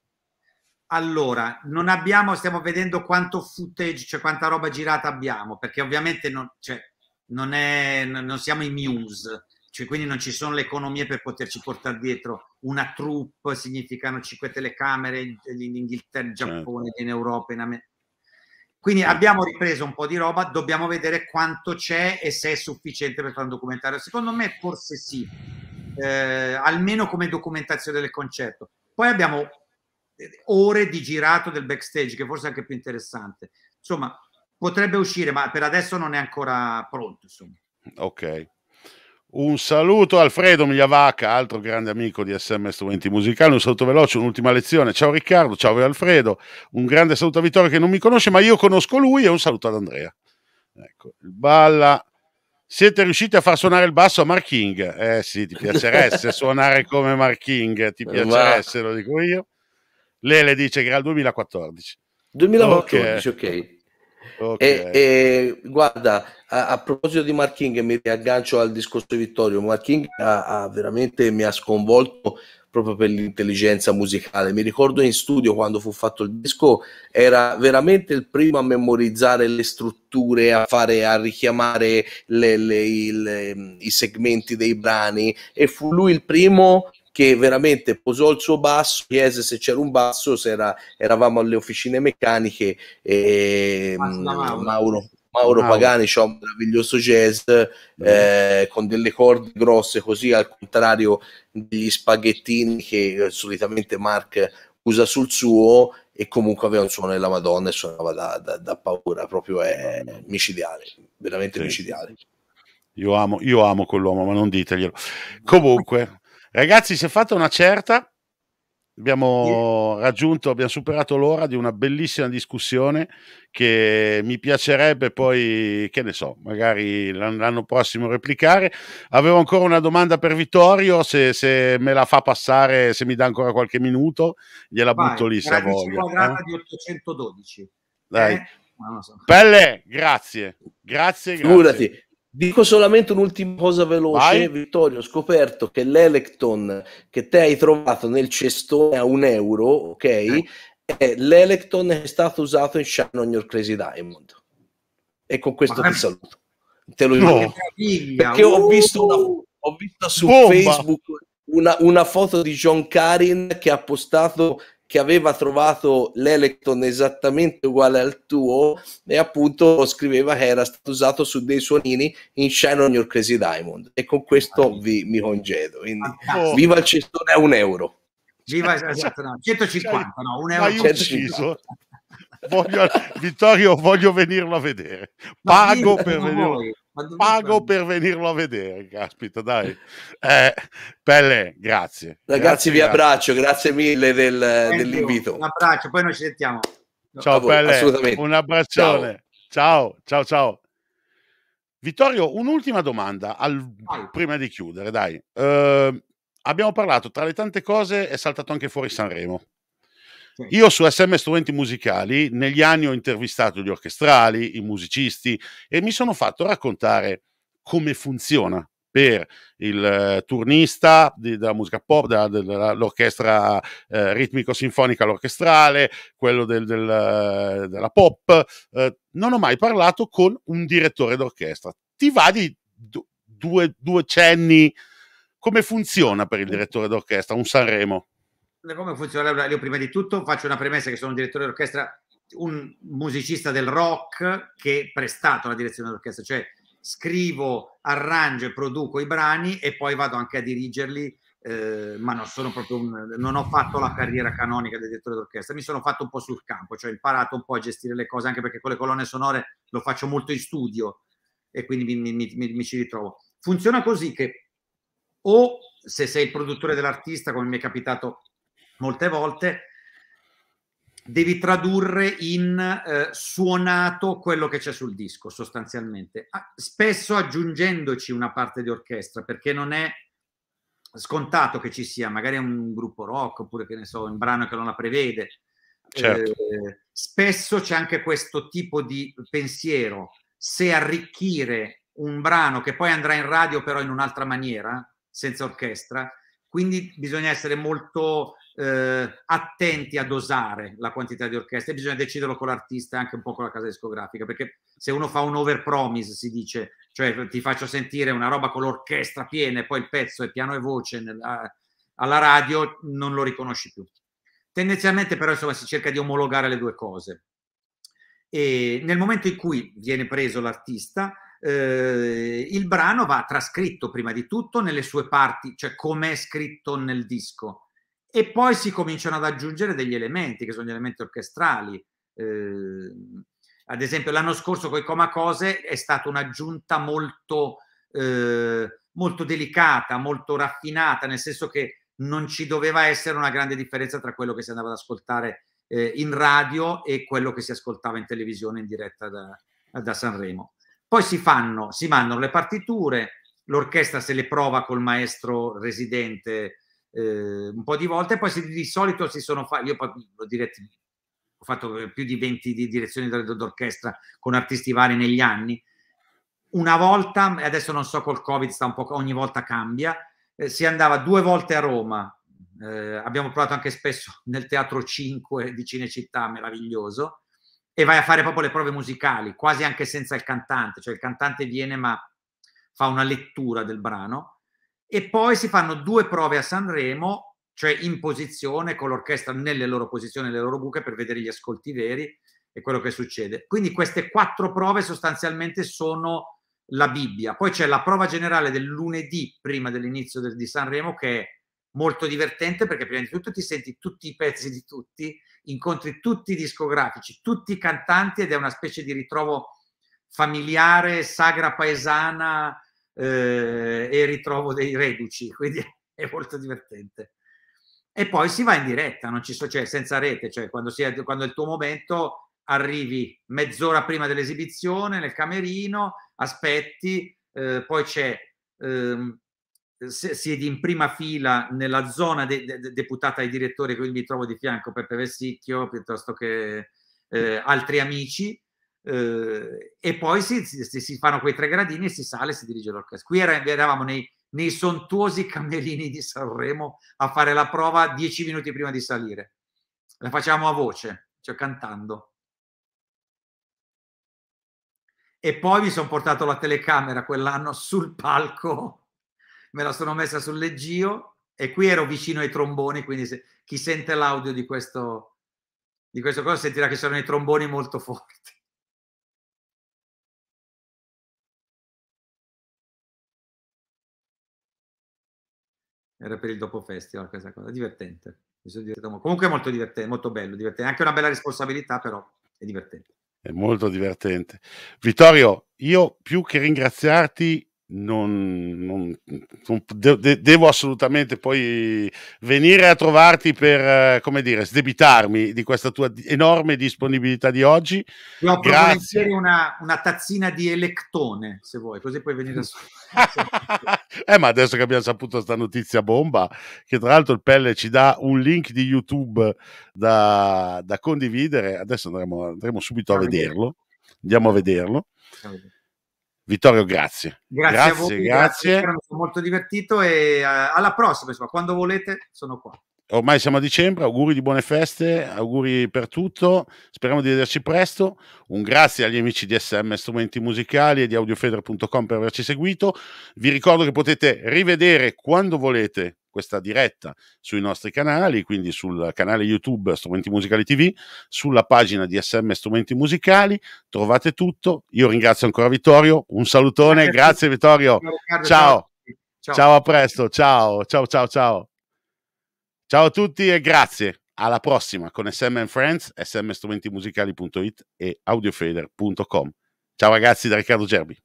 Allora, non abbiamo, stiamo vedendo quanto footage, cioè quanta roba girata abbiamo, perché ovviamente non, cioè, non, è, non siamo i muse cioè quindi non ci sono le economie per poterci portare dietro una troupe, significano cinque telecamere in Inghilterra, in certo. Giappone, in Europa, in America. Quindi certo. abbiamo ripreso un po' di roba, dobbiamo vedere quanto c'è e se è sufficiente per fare un documentario. Secondo me forse sì, eh, almeno come documentazione del concerto. Poi abbiamo eh, ore di girato del backstage, che forse è anche più interessante. Insomma, potrebbe uscire, ma per adesso non è ancora pronto. Insomma. Ok. Un saluto a Alfredo Migliavacca, altro grande amico di SM Strumenti Musicali, un saluto veloce, un'ultima lezione. Ciao Riccardo, ciao Alfredo, un grande saluto a Vittorio che non mi conosce, ma io conosco lui e un saluto ad Andrea. Ecco, il balla. Siete riusciti a far suonare il basso a Marking? Eh sì, ti piacerebbe suonare come Marking, eh, ti piacerebbe, lo dico io. Lele dice che era il 2014. 2014, ok. okay. Okay. E, e, guarda, a, a, proposito di Marking, mi riaggancio al discorso di Vittorio. Marking ha, ha veramente mi ha sconvolto proprio per l'intelligenza musicale. Mi ricordo in studio quando fu fatto il disco, era veramente il primo a memorizzare le strutture, a, fare, a richiamare le, le, il, ehm, i segmenti dei brani e fu lui il primo che veramente posò il suo basso, chiese se c'era un basso, se era, eravamo alle officine meccaniche e mm, Mauro, Mauro, Mauro Pagani c'ha un meraviglioso jazz eh, con delle corde grosse così al contrario degli spaghettini che eh, solitamente Mark usa sul suo e comunque aveva un suono della Madonna e suonava da, da, da paura, proprio è eh, micidiale, veramente sì. micidiale. Io amo, io amo quell'uomo, ma non diteglielo. Comunque, Ragazzi, si è fatta una certa, abbiamo yeah. raggiunto, abbiamo superato l'ora di una bellissima discussione che mi piacerebbe poi, che ne so, magari l'anno prossimo replicare. Avevo ancora una domanda per Vittorio, se, se me la fa passare, se mi dà ancora qualche minuto, gliela Vai, butto lì se voglio. quadrata eh? di 812. Dai. Eh? So. Pelle, grazie. Grazie, grazie. Figurati. Dico solamente un'ultima cosa veloce, Vai. Vittorio. Ho scoperto che l'Electon che te hai trovato nel cestone a un euro, ok? Eh. È l'Electon è stato usato in Shannon Your Crazy Diamond. E con questo Ma... ti saluto. Te lo no. dico. Perché ho visto, una, uh. ho visto su Bomba. Facebook una, una foto di John Karin che ha postato che aveva trovato l'Electon esattamente uguale al tuo e appunto scriveva che era stato usato su dei suonini in Shine on Your Crazy Diamond e con questo ah, vi, mi congedo quindi ah, oh. viva il cestone a un euro viva esatto, no, 150 cioè, no, un euro 150. Voglio, Vittorio voglio venirlo a vedere pago no, per vedere pago per venirlo a vedere. Caspita, dai. Eh, Pelle, grazie. Ragazzi, grazie, vi abbraccio, grazie, grazie mille del, dell'invito. Un abbraccio, poi noi ci sentiamo. Ciao voi, Pelle, un abbraccione. Ciao, ciao, ciao. ciao. Vittorio, un'ultima domanda al... prima di chiudere, dai. Uh, abbiamo parlato, tra le tante cose è saltato anche fuori Sanremo. Io su SM Strumenti Musicali negli anni ho intervistato gli orchestrali, i musicisti e mi sono fatto raccontare come funziona per il eh, turnista della musica pop, dell'orchestra eh, ritmico-sinfonica l'orchestrale, quello del, del, eh, della pop. Eh, non ho mai parlato con un direttore d'orchestra. Ti va di due, due cenni come funziona per il direttore d'orchestra un Sanremo? come funziona io prima di tutto faccio una premessa che sono un direttore d'orchestra un musicista del rock che è prestato alla direzione d'orchestra cioè scrivo, arrangio e produco i brani e poi vado anche a dirigerli eh, ma non sono proprio un, non ho fatto la carriera canonica del direttore d'orchestra, mi sono fatto un po' sul campo, cioè ho imparato un po' a gestire le cose, anche perché con le colonne sonore lo faccio molto in studio e quindi mi, mi, mi, mi ci ritrovo. Funziona così che o se sei il produttore dell'artista, come mi è capitato molte volte devi tradurre in eh, suonato quello che c'è sul disco sostanzialmente, ah, spesso aggiungendoci una parte di orchestra perché non è scontato che ci sia magari un gruppo rock oppure che ne so, un brano che non la prevede. Certo. Eh, spesso c'è anche questo tipo di pensiero, se arricchire un brano che poi andrà in radio però in un'altra maniera, senza orchestra, quindi bisogna essere molto eh, attenti a dosare la quantità di orchestra e bisogna deciderlo con l'artista e anche un po' con la casa discografica, perché se uno fa un over promise, si dice, cioè ti faccio sentire una roba con l'orchestra piena e poi il pezzo è piano e voce nel, alla radio, non lo riconosci più. Tendenzialmente però insomma si cerca di omologare le due cose. E nel momento in cui viene preso l'artista, eh, il brano va trascritto prima di tutto nelle sue parti, cioè come è scritto nel disco, e poi si cominciano ad aggiungere degli elementi che sono gli elementi orchestrali. Eh, ad esempio, l'anno scorso con i Coma Cose è stata un'aggiunta molto, eh, molto delicata, molto raffinata, nel senso che non ci doveva essere una grande differenza tra quello che si andava ad ascoltare eh, in radio e quello che si ascoltava in televisione in diretta da, da Sanremo. Poi si fanno, si mandano le partiture, l'orchestra se le prova col maestro residente eh, un po' di volte, poi si, di solito si sono fatti, io l'ho diretto, ho fatto più di 20 di direzioni d'orchestra con artisti vari negli anni, una volta, adesso non so col Covid sta un po', ogni volta cambia, eh, si andava due volte a Roma, eh, abbiamo provato anche spesso nel Teatro 5 di Cinecittà, meraviglioso, e vai a fare proprio le prove musicali, quasi anche senza il cantante, cioè il cantante viene ma fa una lettura del brano e poi si fanno due prove a Sanremo, cioè in posizione con l'orchestra nelle loro posizioni, nelle loro buche per vedere gli ascolti veri e quello che succede. Quindi queste quattro prove sostanzialmente sono la Bibbia. Poi c'è la prova generale del lunedì prima dell'inizio del, di Sanremo che è molto divertente perché prima di tutto ti senti tutti i pezzi di tutti incontri tutti i discografici, tutti i cantanti ed è una specie di ritrovo familiare, sagra paesana eh, e ritrovo dei reduci, quindi è molto divertente. E poi si va in diretta, non ci so, cioè senza rete, cioè quando, si è, quando è il tuo momento arrivi mezz'ora prima dell'esibizione nel camerino, aspetti, eh, poi c'è ehm, siedi in prima fila nella zona de, de, deputata ai direttori, quindi mi trovo di fianco Peppe Vessicchio piuttosto che eh, altri amici. Eh, e poi si, si, si, fanno quei tre gradini e si sale e si dirige l'orchestra. Qui era, eravamo nei, nei sontuosi camerini di Sanremo a fare la prova dieci minuti prima di salire. La facciamo a voce, cioè cantando. E poi mi sono portato la telecamera quell'anno sul palco me la sono messa sul leggio e qui ero vicino ai tromboni, quindi se, chi sente l'audio di questo, di questo cosa sentirà che sono i tromboni molto forti. Era per il dopo festival questa cosa, divertente. Comunque è molto divertente, molto bello, divertente. Anche una bella responsabilità, però è divertente. È molto divertente. Vittorio, io più che ringraziarti non, non, non de, devo assolutamente poi venire a trovarti per eh, come dire sdebitarmi di questa tua enorme disponibilità di oggi. Io ho una, una tazzina di electone se vuoi, così puoi venire a Eh, ma adesso che abbiamo saputo questa notizia bomba, che tra l'altro il Pelle ci dà un link di YouTube da, da condividere, adesso andremo, andremo subito a vederlo. Andiamo a vederlo. Andiamo a vederlo. Vittorio, grazie. Grazie, grazie a voi, grazie. grazie. Mi sono molto divertito e uh, alla prossima, insomma, quando volete sono qua. Ormai siamo a dicembre, auguri di buone feste, auguri per tutto, speriamo di vederci presto. Un grazie agli amici di SM Strumenti Musicali e di audiofeder.com per averci seguito. Vi ricordo che potete rivedere quando volete questa diretta sui nostri canali, quindi sul canale YouTube Strumenti Musicali TV, sulla pagina di SM Strumenti Musicali, trovate tutto. Io ringrazio ancora Vittorio, un salutone, grazie, grazie Vittorio. Ciao. ciao. Ciao a presto, ciao, ciao, ciao, ciao. Ciao a tutti e grazie. Alla prossima con SM Friends, smstrumentimusicali.it e audiofader.com. Ciao ragazzi da Riccardo Gerbi.